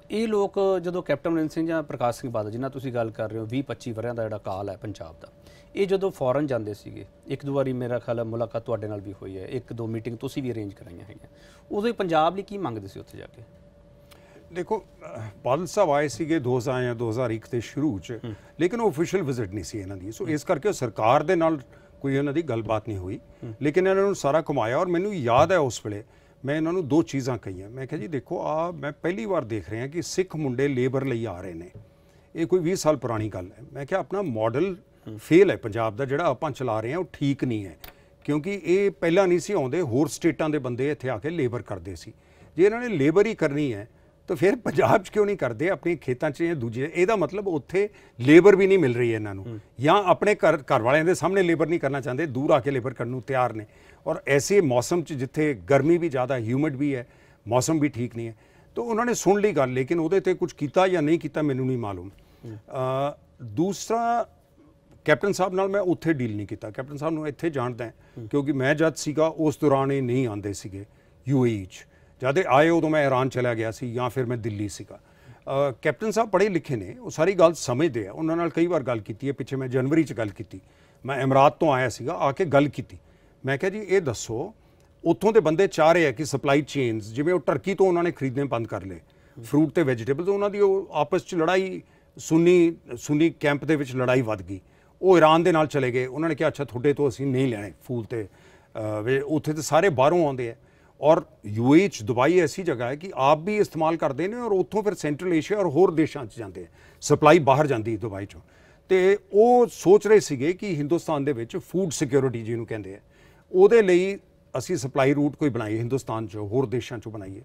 ਇਹ ਲੋਕ ਜਦੋਂ ਕੈਪਟਨ ਮਨਿੰਦਰ ਸਿੰਘ ਜਾਂ ਪ੍ਰਕਾਸ਼ ਸਿੰਘ ਬਾਦਲ ਜਿਨ੍ਹਾਂ ਤੁਸੀਂ ਗੱਲ ਕਰ ਰਹੇ ਹੋ 20 25 ਵਰਿਆਂ ਦਾ ਜਿਹੜਾ ਕਾਲ ਹੈ ਪੰਜਾਬ ਦਾ ਇਹ ਜਦੋਂ ਫੋਰਨ ਜਾਂਦੇ ਸੀਗੇ ਇੱਕ ਦੋ ਵਾਰੀ ਮੇਰਾ ਖਿਆਲ ਮੁਲਾਕਾਤ ਤੁਹਾਡੇ ਨਾਲ ਵੀ ਹੋਈ ਹੈ ਇੱਕ ਦੋ ਮੀਟਿੰਗ ਤੁਸੀਂ ਵੀ ਅਰੇਂਜ ਕਰਾਈਆਂ ਹੈਗੀਆਂ ਉਦੋਂ ਪੰਜਾਬ ਲਈ ਕੀ ਮੰਗਦੇ ਸੀ ਉੱਥੇ ਜਾ ਕੇ ਦੇਖੋ
ਬਾਦਲ ਸਾਹਿਬ ਆਏ ਸੀਗੇ 2000 ਜਾਂ 2001 ਦੇ ਸ਼ੁਰੂ 'ਚ ਲੇਕਿਨ ਉਹ ਅਫੀਸ਼ੀਅਲ ਵਿਜ਼ਿਟ ਨਹੀਂ ਸੀ ਇਹਨਾਂ ਦੀ ਸੋ ਇਸ ਕਰਕੇ ਸਰਕਾਰ ਦੇ ਨਾਲ ਕੋਈ ਇਹਨਾਂ ਦੀ ਗੱਲਬਾਤ ਨਹੀਂ ਹੋਈ ਲੇਕਿਨ ਇਹਨਾਂ ਨੂੰ ਸਾਰਾ ਘੁਮਾਇਆ ਔਰ ਮੈਨੂੰ ਯਾਦ ਹੈ ਉਸ ਵੇਲੇ ਮੈਂ ਇਹਨਾਂ ਨੂੰ ਦੋ ਚੀਜ਼ਾਂ ਕਹੀਆਂ ਮੈਂ ਕਿਹਾ ਜੀ ਦੇਖੋ ਆ ਮੈਂ ਪਹਿਲੀ ਵਾਰ ਦੇਖ ਰਿਹਾ ਕਿ ਸਿੱਖ ਮੁੰਡੇ ਲੇਬਰ ਲਈ ਆ ਰਹੇ ਨੇ ਇਹ ਕੋਈ 20 ਸਾਲ ਪੁਰਾਣੀ ਗੱਲ ਹੈ ਮੈਂ ਕਿਹਾ ਆਪਣਾ ਮਾਡਲ ਫੇਲ ਹੈ ਪੰਜਾਬ ਦਾ ਜਿਹੜਾ ਆਪਾਂ ਚਲਾ ਰਹੇ ਹਾਂ ਉਹ ਠੀਕ ਨਹੀਂ ਹੈ ਕਿਉਂਕਿ ਇਹ ਪਹਿਲਾਂ ਨਹੀਂ ਸੀ ਆਉਂਦੇ ਹੋਰ ਸਟੇਟਾਂ ਦੇ ਬੰਦੇ ਇੱਥੇ ਆ ਕੇ ਲੇਬਰ ਕਰਦੇ ਸੀ ਜੇ ਇਹਨਾਂ ਨੇ ਲੇਬਰ ਹੀ ਕਰਨੀ ਹੈ ਤਾਂ ਫਿਰ ਪੰਜਾਬ 'ਚ ਕਿਉਂ ਨਹੀਂ ਕਰਦੇ ਆਪਣੇ ਖੇਤਾਂ 'ਚ ਜਾਂ ਦੂਜੇ ਇਹਦਾ ਮਤਲਬ ਉੱਥੇ ਲੇਬਰ ਵੀ ਨਹੀਂ ਮਿਲ ਰਹੀ ਹੈ ਇਹਨਾਂ ਨੂੰ ਜਾਂ ਆਪਣੇ ਘਰ ਘਰ ਵਾਲਿਆਂ ਦੇ ਸਾਹਮਣੇ ਲੇਬਰ ਨਹੀਂ ਕਰਨਾ ਚਾਹੁੰਦੇ ਦੂਰ ਆ ਕੇ ਲੇਬਰ ਕਰਨ ਨੂੰ ਤਿਆਰ ਨੇ ਔਰ ਐਸੇ ਮੌਸਮ 'ਚ ਜਿੱਥੇ ਗਰਮੀ ਵੀ ਜ਼ਿਆਦਾ ਹਿਊਮਿਡ ਵੀ ਹੈ ਮੌਸਮ ਵੀ ਠੀਕ ਨਹੀਂ ਹੈ ਤਾਂ ਉਹਨਾਂ ਨੇ ਸੁਣ ਲਈ ਗੱਲ ਲੇਕਿਨ ਉਹਦੇ ਤੇ ਕੁਝ ਕੀਤਾ ਜਾਂ ਨਹੀਂ ਕੀਤਾ ਮੈਨੂੰ ਨਹੀਂ ਮਾਲੂਮ ਦੂਸਰਾ ਕੈਪਟਨ ਸਾਹਿਬ ਨਾਲ ਮੈਂ ਉੱਥੇ ਡੀਲ ਨਹੀਂ ਕੀਤਾ ਕੈਪਟਨ ਸਾਹਿਬ ਨੂੰ ਇੱਥੇ ਜਾਣਦਾ ਕਿਉਂਕਿ ਮੈਂ ਜਦ ਸੀਗਾ ਉਸ ਦੌਰਾਨ ਇਹ ਨਹੀਂ ਆਂਦੇ ਸੀਗੇ ਯੂਏਈ 'ਚ ਜਦ ਇਹ ਆਏ ਉਦੋਂ ਮੈਂ ਇਰਾਨ ਚਲਾ ਗਿਆ ਸੀ ਜਾਂ ਫਿਰ ਮੈਂ ਦਿੱਲੀ ਸੀਗਾ ਕੈਪਟਨ ਸਾਹਿਬ ਪੜ੍ਹੇ ਲਿਖੇ ਨੇ ਉਹ ਸਾਰੀ ਗੱਲ ਸਮਝਦੇ ਆ ਉਹਨਾਂ ਨਾਲ ਕਈ ਵਾਰ ਗੱਲ ਕੀਤੀ ਹੈ ਪਿੱਛੇ ਮੈਂ ਜਨਵਰੀ 'ਚ ਗੱਲ ਕੀਤੀ ਮੈਂ ਇਮਰਾਤ ਤੋਂ ਆਇਆ ਸੀਗਾ ਆ ਕੇ ਗੱਲ ਕੀਤੀ ਮੈਂ ਕਿਹਾ ਜੀ ਇਹ ਦੱਸੋ ਉੱਥੋਂ ਦੇ ਬੰਦੇ ਚਾਹ ਰਹੇ ਆ ਕਿ ਸਪਲਾਈ ਚੇਨਸ ਜਿਵੇਂ ਉਹ ਟਰਕੀ ਤੋਂ ਉਹਨਾਂ ਨੇ ਖਰੀਦਣੇ ਬੰਦ ਕਰ ਲਏ ਫਰੂਟ ਤੇ ਵੈਜੀਟੇਬਲਸ ਉਹਨਾਂ ਦੀ ਉਹ ਆਪਸ ਵਿੱਚ ਲੜਾਈ ਸੁਨੀ ਸੁਨੀ ਕੈਂਪ ਦੇ ਵਿੱਚ ਲੜਾਈ ਵੱਧ ਗਈ ਉਹ ਈਰਾਨ ਦੇ ਨਾਲ ਚਲੇ ਗਏ ਉਹਨਾਂ ਨੇ ਕਿਹਾ ਅੱਛਾ ਤੁਹਾਡੇ ਤੋਂ ਅਸੀਂ ਨਹੀਂ ਲੈਣੇ ਫੂਲ ਤੇ ਉੱਥੇ ਤੇ ਸਾਰੇ ਬਾਹਰੋਂ ਆਉਂਦੇ ਆ ਔਰ ਯੂਏਈ ਚ ਦੁਬਈ ਐਸੀ ਜਗ੍ਹਾ ਹੈ ਕਿ ਆਪ ਵੀ ਇਸਤੇਮਾਲ ਕਰਦੇ ਨੇ ਔਰ ਉੱਥੋਂ ਫਿਰ ਸੈਂਟਰਲ ਏਸ਼ੀਆ ਔਰ ਹੋਰ ਦੇਸ਼ਾਂ ਚ ਜਾਂਦੇ ਆ ਸਪਲਾਈ ਬਾਹਰ ਜਾਂਦੀ ਦੁਬਈ ਚੋਂ ਤੇ ਉਹ ਸੋਚ ਰਹੇ ਸੀਗੇ ਕਿ ਹਿੰਦੁਸਤਾਨ ਦੇ ਵਿੱਚ ਫੂਡ ਸਿਕਿਉਰਿਟੀ ਜਿਹਨੂੰ ਕਹਿੰਦੇ ਆ ਉਹਦੇ ਲਈ ਅਸੀਂ ਸਪਲਾਈ ਰੂਟ ਕੋਈ ਬਣਾਈ ਹਿੰਦੁਸਤਾਨ 'ਚ ਹੋਰ ਦੇਸ਼ਾਂ 'ਚ ਬਣਾਈਏ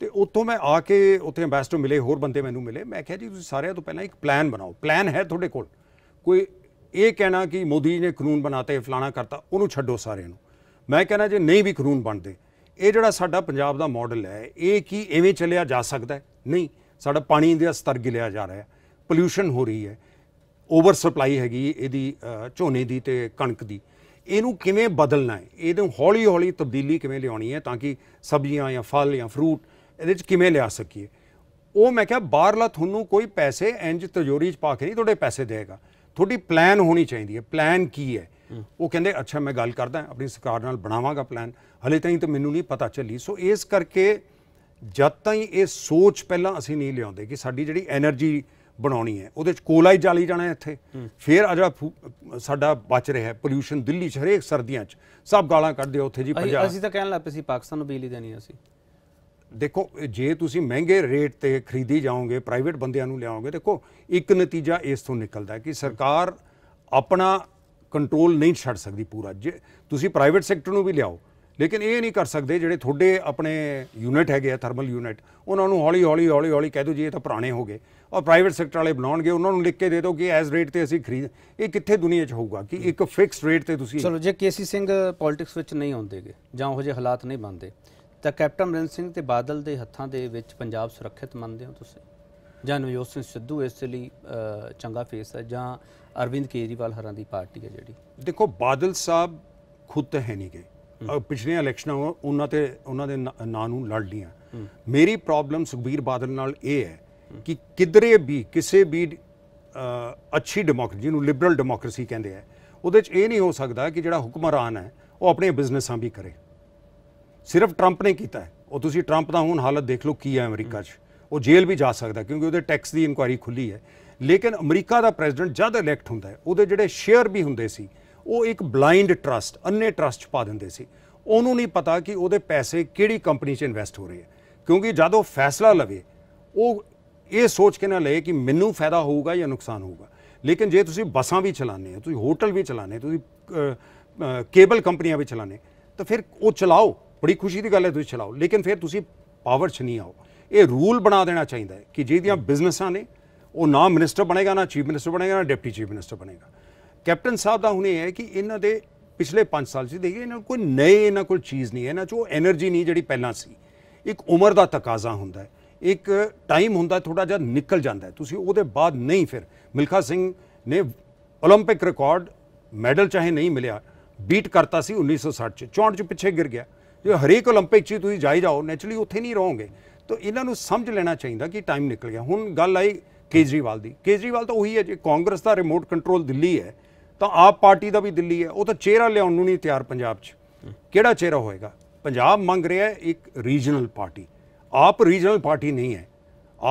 ਤੇ ਉੱਥੋਂ ਮੈਂ ਆ ਕੇ ਉੱਥੇ ਐਮਬੈਸਡਰ ਮਿਲੇ ਹੋਰ ਬੰਦੇ ਮੈਨੂੰ ਮਿਲੇ ਮੈਂ ਕਿਹਾ ਜੀ ਤੁਸੀਂ ਸਾਰਿਆਂ ਤੋਂ ਪਹਿਲਾਂ ਇੱਕ ਪਲਾਨ ਬਣਾਓ ਪਲਾਨ ਹੈ ਤੁਹਾਡੇ ਕੋਲ ਕੋਈ ਇਹ ਕਹਿਣਾ ਕਿ ਮੋਦੀ ਨੇ ਕਾਨੂੰਨ ਬਣਾਤੇ ਫਲਾਣਾ ਕਰਤਾ ਉਹਨੂੰ ਛੱਡੋ ਸਾਰਿਆਂ ਨੂੰ ਮੈਂ ਕਹਿੰਦਾ ਜੇ ਨਹੀਂ ਵੀ ਕਾਨੂੰਨ ਬਣਦੇ ਇਹ ਜਿਹੜਾ ਸਾਡਾ ਪੰਜਾਬ ਦਾ ਮਾਡਲ ਹੈ ਇਹ ਕੀ ਐਵੇਂ ਚੱਲਿਆ ਜਾ ਸਕਦਾ ਨਹੀਂ ਸਾਡਾ ਪਾਣੀ ਦਾ ਸਤਰ ਗਿਲਿਆ ਜਾ ਰਿਹਾ ਹੈ ਪੋਲੂਸ਼ਨ ਹੋ ਰਹੀ ਹੈ ਓਵਰ ਸਪਲਾਈ ਹੈਗੀ ਇਹਦੀ ਝੋਨੇ ਦੀ ਤੇ ਕਣਕ ਦੀ ਇਹਨੂੰ ਕਿਵੇਂ ਬਦਲਣਾ ਹੈ ਇਹਨੂੰ ਹੌਲੀ-ਹੌਲੀ ਤਬਦੀਲੀ ਕਿਵੇਂ ਲਿਆਉਣੀ ਹੈ ਤਾਂ ਕਿ ਸਬਜ਼ੀਆਂ ਜਾਂ ਫਲ ਜਾਂ ਫਰੂਟ ਇਹਦੇ ਵਿੱਚ ਕਿਵੇਂ ਲਿਆ ਸਕੀਏ ਉਹ ਮੈਂ ਕਿਹਾ ਬਾਹਰਲਾ ਤੁਹਾਨੂੰ ਕੋਈ ਪੈਸੇ ਇੰਜ ਤਜੋਰੀ 'ਚ ਪਾ ਕੇ ਨਹੀਂ ਤੁਹਾਡੇ ਪੈਸੇ ਦੇਗਾ ਤੁਹਾਡੀ ਪਲਾਨ ਹੋਣੀ ਚਾਹੀਦੀ ਹੈ ਪਲਾਨ ਕੀ ਹੈ ਉਹ ਕਹਿੰਦੇ ਅੱਛਾ ਮੈਂ ਗੱਲ ਕਰਦਾ ਆਪਣੀ ਸਰਕਾਰ ਨਾਲ ਬਣਾਵਾਂਗਾ ਪਲਾਨ ਹਲੇ ਤਾਈਂ ਤਾਂ ਮੈਨੂੰ ਨਹੀਂ ਪਤਾ ਚੱਲੀ ਸੋ ਇਸ ਕਰਕੇ ਜਦ ਤਾਈਂ ਇਹ ਸੋਚ ਪਹਿਲਾਂ ਅਸੀਂ ਨਹੀਂ ਲਿਆਉਂਦੇ ਕਿ ਸਾਡੀ ਜਿਹੜੀ એનર્ਜੀ ਬਣਾਉਣੀ ਹੈ ਉਹਦੇ ਚ ਕੋਲਾ ਹੀ ਜਾਲੀ ਜਾਣਾ ਇੱਥੇ ਫਿਰ ਆ ਜਿਹੜਾ ਸਾਡਾ ਬਚ ਰਿਹਾ ਪੋਲੂਸ਼ਨ ਦਿੱਲੀ ਚ ਹਰੇਕ ਸਰਦੀਆਂ ਚ ਸਭ ਗਾਲਾਂ ਕੱਢਦੇ ਉੱਥੇ ਜੀ ਪੰਜਾਬ ਅਸੀਂ ਤਾਂ ਕਹਿਣ ਲੱਗ ਪਏ ਸੀ ਪਾਕਿਸਤਾਨ ਨੂੰ ਬਿਜਲੀ ਦੇਣੀ ਅਸੀਂ ਦੇਖੋ ਜੇ ਤੁਸੀਂ ਮਹਿੰਗੇ ਰੇਟ ਤੇ ਖਰੀਦੀ ਜਾਓਗੇ ਪ੍ਰਾਈਵੇਟ ਬੰਦਿਆਂ ਨੂੰ ਲਿਆਓਗੇ ਦੇਖੋ ਇੱਕ ਨਤੀਜਾ ਇਸ ਤੋਂ ਨਿਕਲਦਾ ਕਿ ਸਰਕਾਰ ਆਪਣਾ ਕੰਟਰੋਲ ਨਹੀਂ ਛੱਡ ਸਕਦੀ ਪੂਰਾ ਜੇ ਤੁਸੀਂ ਪ੍ਰਾਈਵੇਟ ਸੈਕਟਰ ਨੂੰ ਵੀ ਲਿਆਓ ਲੇਕਿਨ ਇਹ ਨਹੀਂ ਕਰ ਸਕਦੇ ਜਿਹੜੇ ਤੁਹਾਡੇ ਆਪਣੇ ਯੂਨਿਟ ਹੈਗੇ ਆ ਥਰਮਲ ਯੂਨਿਟ ਉਹਨਾਂ ਨੂੰ ਹੌਲੀ ਹੌਲੀ ਹੌਲੀ ਹੌਲੀ ਕਹਿ ਦਿਓ ਜੀ ਇਹ ਤਾਂ ਪੁਰਾਣੇ ਹੋ ਗਏ ਔਰ ਪ੍ਰਾਈਵੇਟ ਸੈਕਟਰ ਵਾਲੇ ਬਣਾਉਣਗੇ ਉਹਨਾਂ ਨੂੰ ਲਿਖ ਕੇ ਦੇ ਦਿਓ ਕਿ ਐਸ ਰੇਟ ਤੇ ਅਸੀਂ ਖਰੀਦ ਇਹ ਕਿੱਥੇ ਦੁਨੀਆ 'ਚ ਹੋਊਗਾ ਕਿ ਇੱਕ ਫਿਕਸ ਰੇਟ ਤੇ ਤੁਸੀਂ ਚਲੋ
ਜੇ ਕੇਸੀ ਸਿੰਘ ਪੋਲਿਟਿਕਸ ਵਿੱਚ ਨਹੀਂ ਆਉਂਦੇਗੇ ਜਾਂ ਉਹ ਜੇ ਹਾਲਾਤ ਨਹੀਂ ਬਣਦੇ ਤਾਂ ਕੈਪਟਨ ਅਮਰਿੰਦਰ ਸਿੰਘ ਤੇ ਬਾਦਲ ਦੇ ਹੱਥਾਂ ਦੇ ਵਿੱਚ ਪੰਜਾਬ ਸੁਰੱਖਿਅਤ ਮੰਨਦੇ ਹੋ ਤੁਸੀਂ ਜਾਂ ਨਵਜੋਤ ਸਿੰਘ ਸਿੱਧੂ ਇਸ ਲਈ ਚੰਗਾ ਫੇਸ ਹੈ ਜਾਂ ਅਰਵਿੰਦ ਕੇਜਰੀਵਾਲ ਹਰਾਂ ਦੀ ਪਾਰਟੀ ਹੈ ਜਿਹੜੀ ਦੇਖੋ ਬਾਦਲ ਸਾਹਿਬ ਖੁਦ ਤਾਂ ਹੈ ਨਹੀਂਗੇ ਪਿਛਲੀਆਂ
ਇਲੈਕਸ਼ਨਾਂ ਉਹਨਾਂ ਤੇ ਉਹਨਾਂ ਦੇ ਨਾਂ ਨੂੰ ਲੜ ਲੀਆਂ ਮੇਰੀ ਪ੍ਰੋਬਲਮ ਸੁਖਬੀਰ ਬਾਦਲ ਨਾਲ ਇਹ ਹੈ ਕਿ ਕਿਧਰੇ ਵੀ ਕਿਸੇ ਵੀ ਅੱਛੀ ਡੈਮੋਕ੍ਰੇਸੀ ਨੂੰ ਲਿਬਰਲ ਡੈਮੋਕ੍ਰੇਸੀ ਕਹਿੰਦੇ ਆ ਉਹਦੇ 'ਚ ਇਹ ਨਹੀਂ ਹੋ ਸਕਦਾ ਕਿ ਜਿਹੜਾ ਹੁਕਮਰਾਨ ਹੈ ਉਹ ਆਪਣੇ ਬਿਜ਼ਨਸਾਂ ਵੀ ਕਰੇ ਸਿਰਫ ਟਰੰਪ ਨੇ ਕੀਤਾ ਹੈ ਉਹ ਤੁਸੀਂ ਟਰੰਪ ਦਾ ਹੁਣ ਹਾਲਤ ਦੇਖ ਲਓ ਕੀ ਹੈ ਅਮਰੀਕਾ 'ਚ ਉਹ ਜੇਲ੍ਹ ਵੀ ਜਾ ਸਕਦਾ ਕਿਉਂਕਿ ਉਹਦੇ ਟੈਕਸ ਦੀ ਇਨਕੁਆਇਰੀ ਖੁੱਲੀ ਹੈ ਲੇਕਿਨ ਅਮਰੀਕਾ ਦਾ ਪ੍ਰੈਜ਼ੀਡੈਂਟ ਜਦ ਇਲੈਕਟ ਹੁੰਦਾ ਹੈ ਉਹਦੇ ਜਿਹੜੇ ਸ਼ੇਅਰ ਵੀ ਹੁੰਦੇ ਸੀ ਉਹ ਇੱਕ ਬਲਾਈਂਡ ਟਰਸਟ ਅੰਨੇ ਟਰਸਟ ਪਾ ਦਿੰਦੇ ਸੀ ਉਹਨੂੰ ਨਹੀਂ ਪਤਾ ਕਿ ਉਹਦੇ ਪੈਸੇ ਕਿਹੜੀ ਕੰਪਨੀ 'ਚ ਇਨਵੈਸਟ ਹੋ ਰਹੇ ਆ ਕਿਉਂਕਿ ਜਦ ਉਹ ਫੈਸਲਾ ਲਵੇ ਉਹ ਇਹ ਸੋਚ ਕੇ ਨਾ ਲਏ ਕਿ ਮੈਨੂੰ ਫਾਇਦਾ ਹੋਊਗਾ ਜਾਂ ਨੁਕਸਾਨ ਹੋਊਗਾ ਲੇਕਿਨ ਜੇ ਤੁਸੀਂ ਬੱਸਾਂ ਵੀ ਚਲਾਉਂਦੇ ਹੋ ਤੁਸੀਂ ਹੋਟਲ ਵੀ ਚਲਾਉਂਦੇ ਤੁਸੀਂ ਕੇਬਲ ਕੰਪਨੀਆਂ ਵੀ ਚਲਾਉਂਦੇ ਤਾਂ ਫਿਰ ਉਹ ਚਲਾਓ ਬੜੀ ਖੁਸ਼ੀ ਦੀ ਗੱਲ ਹੈ ਤੁਸੀਂ ਚਲਾਓ ਲੇਕਿਨ ਫਿਰ ਤੁਸੀਂ ਪਾਵਰ 'ਚ ਨਹੀਂ ਆਓ ਇਹ ਰੂਲ ਬਣਾ ਦੇਣਾ ਚਾਹੀਦਾ ਹੈ ਕਿ ਜਿਹਦੀਆਂ ਬਿਜ਼ਨਸਾਂ ਨੇ ਉਹ ਨਾ ਮਿਨਿਸਟਰ ਬਣੇਗਾ ਨਾ ਚੀਫ ਮਿਨਿਸਟਰ ਬਣੇਗਾ ਨਾ ਡਿਪਟੀ ਚੀਫ ਮਿਨਿਸਟਰ ਬਣੇਗਾ ਕੈਪਟਨ ਸਾਹਿਬ ਦਾ ਹੁਣੇ ਹੈ ਕਿ ਇਹਨਾਂ ਦੇ ਪਿਛਲੇ 5 ਸਾਲ ਸੀ ਦੇਖੀਏ ਇਹਨਾਂ ਕੋਈ ਨਏ ਇਹਨਾਂ ਕੋਲ ਚੀਜ਼ ਨਹੀਂ ਹੈ ਨਾ ਜੋ એનર્ਜੀ ਨਹੀਂ ਜਿਹੜੀ ਪਹਿਲਾਂ ਸੀ ਇੱਕ ਉਮਰ ਦਾ ਤਕਾਜ਼ਾ ਹੁੰਦਾ ਹੈ ਇੱਕ ਟਾਈਮ ਹੁੰਦਾ ਥੋੜਾ ਜਿਹਾ ਨਿਕਲ ਜਾਂਦਾ ਤੁਸੀਂ ਉਹਦੇ ਬਾਅਦ ਨਹੀਂ ਫਿਰ ਮਿਲਖਾ ਸਿੰਘ ਨੇ 올림픽 ਰਿਕਾਰਡ ਮੈਡਲ ਚਾਹੇ ਨਹੀਂ ਮਿਲਿਆ ਬੀਟ ਕਰਤਾ ਸੀ 1960 ਚ 64 ਚ ਪਿੱਛੇ ਗਿਰ ਗਿਆ ਜੇ ਹਰੇਕ 올림픽 ਚ ਤੁਸੀਂ ਜਾਈ ਜਾਓ ਨੇਚਰਲੀ ਉੱਥੇ ਨਹੀਂ ਰਹੋਗੇ ਤਾਂ ਇਹਨਾਂ ਨੂੰ ਸਮਝ ਲੈਣਾ ਚਾਹੀਦਾ ਕਿ ਟਾਈਮ ਨਿਕਲ ਗਿਆ ਹੁਣ ਗੱਲ ਆਈ ਕੇਜਰੀਵਾਲ ਦੀ ਕੇਜਰੀਵਾਲ ਤਾਂ ਉਹੀ ਹੈ ਜੇ ਕਾਂਗਰਸ ਦਾ ਰਿਮੋਟ ਕੰਟਰੋਲ ਦਿੱਲੀ ਹੈ ਤਾਂ ਆਪ ਪਾਰਟੀ ਦਾ ਵੀ ਦਿੱਲੀ ਹੈ ਉਹ ਤਾਂ ਚਿਹਰਾ ਲਿਆਉਣ ਨੂੰ ਨਹੀਂ ਤਿਆਰ ਪੰਜਾਬ 'ਚ ਕਿਹੜਾ ਚਿਹਰਾ ਹੋਏਗਾ ਪੰਜਾਬ ਮੰਗ ਰਿਹਾ ਇੱਕ regional party AAP regional party ਨਹੀਂ ਹੈ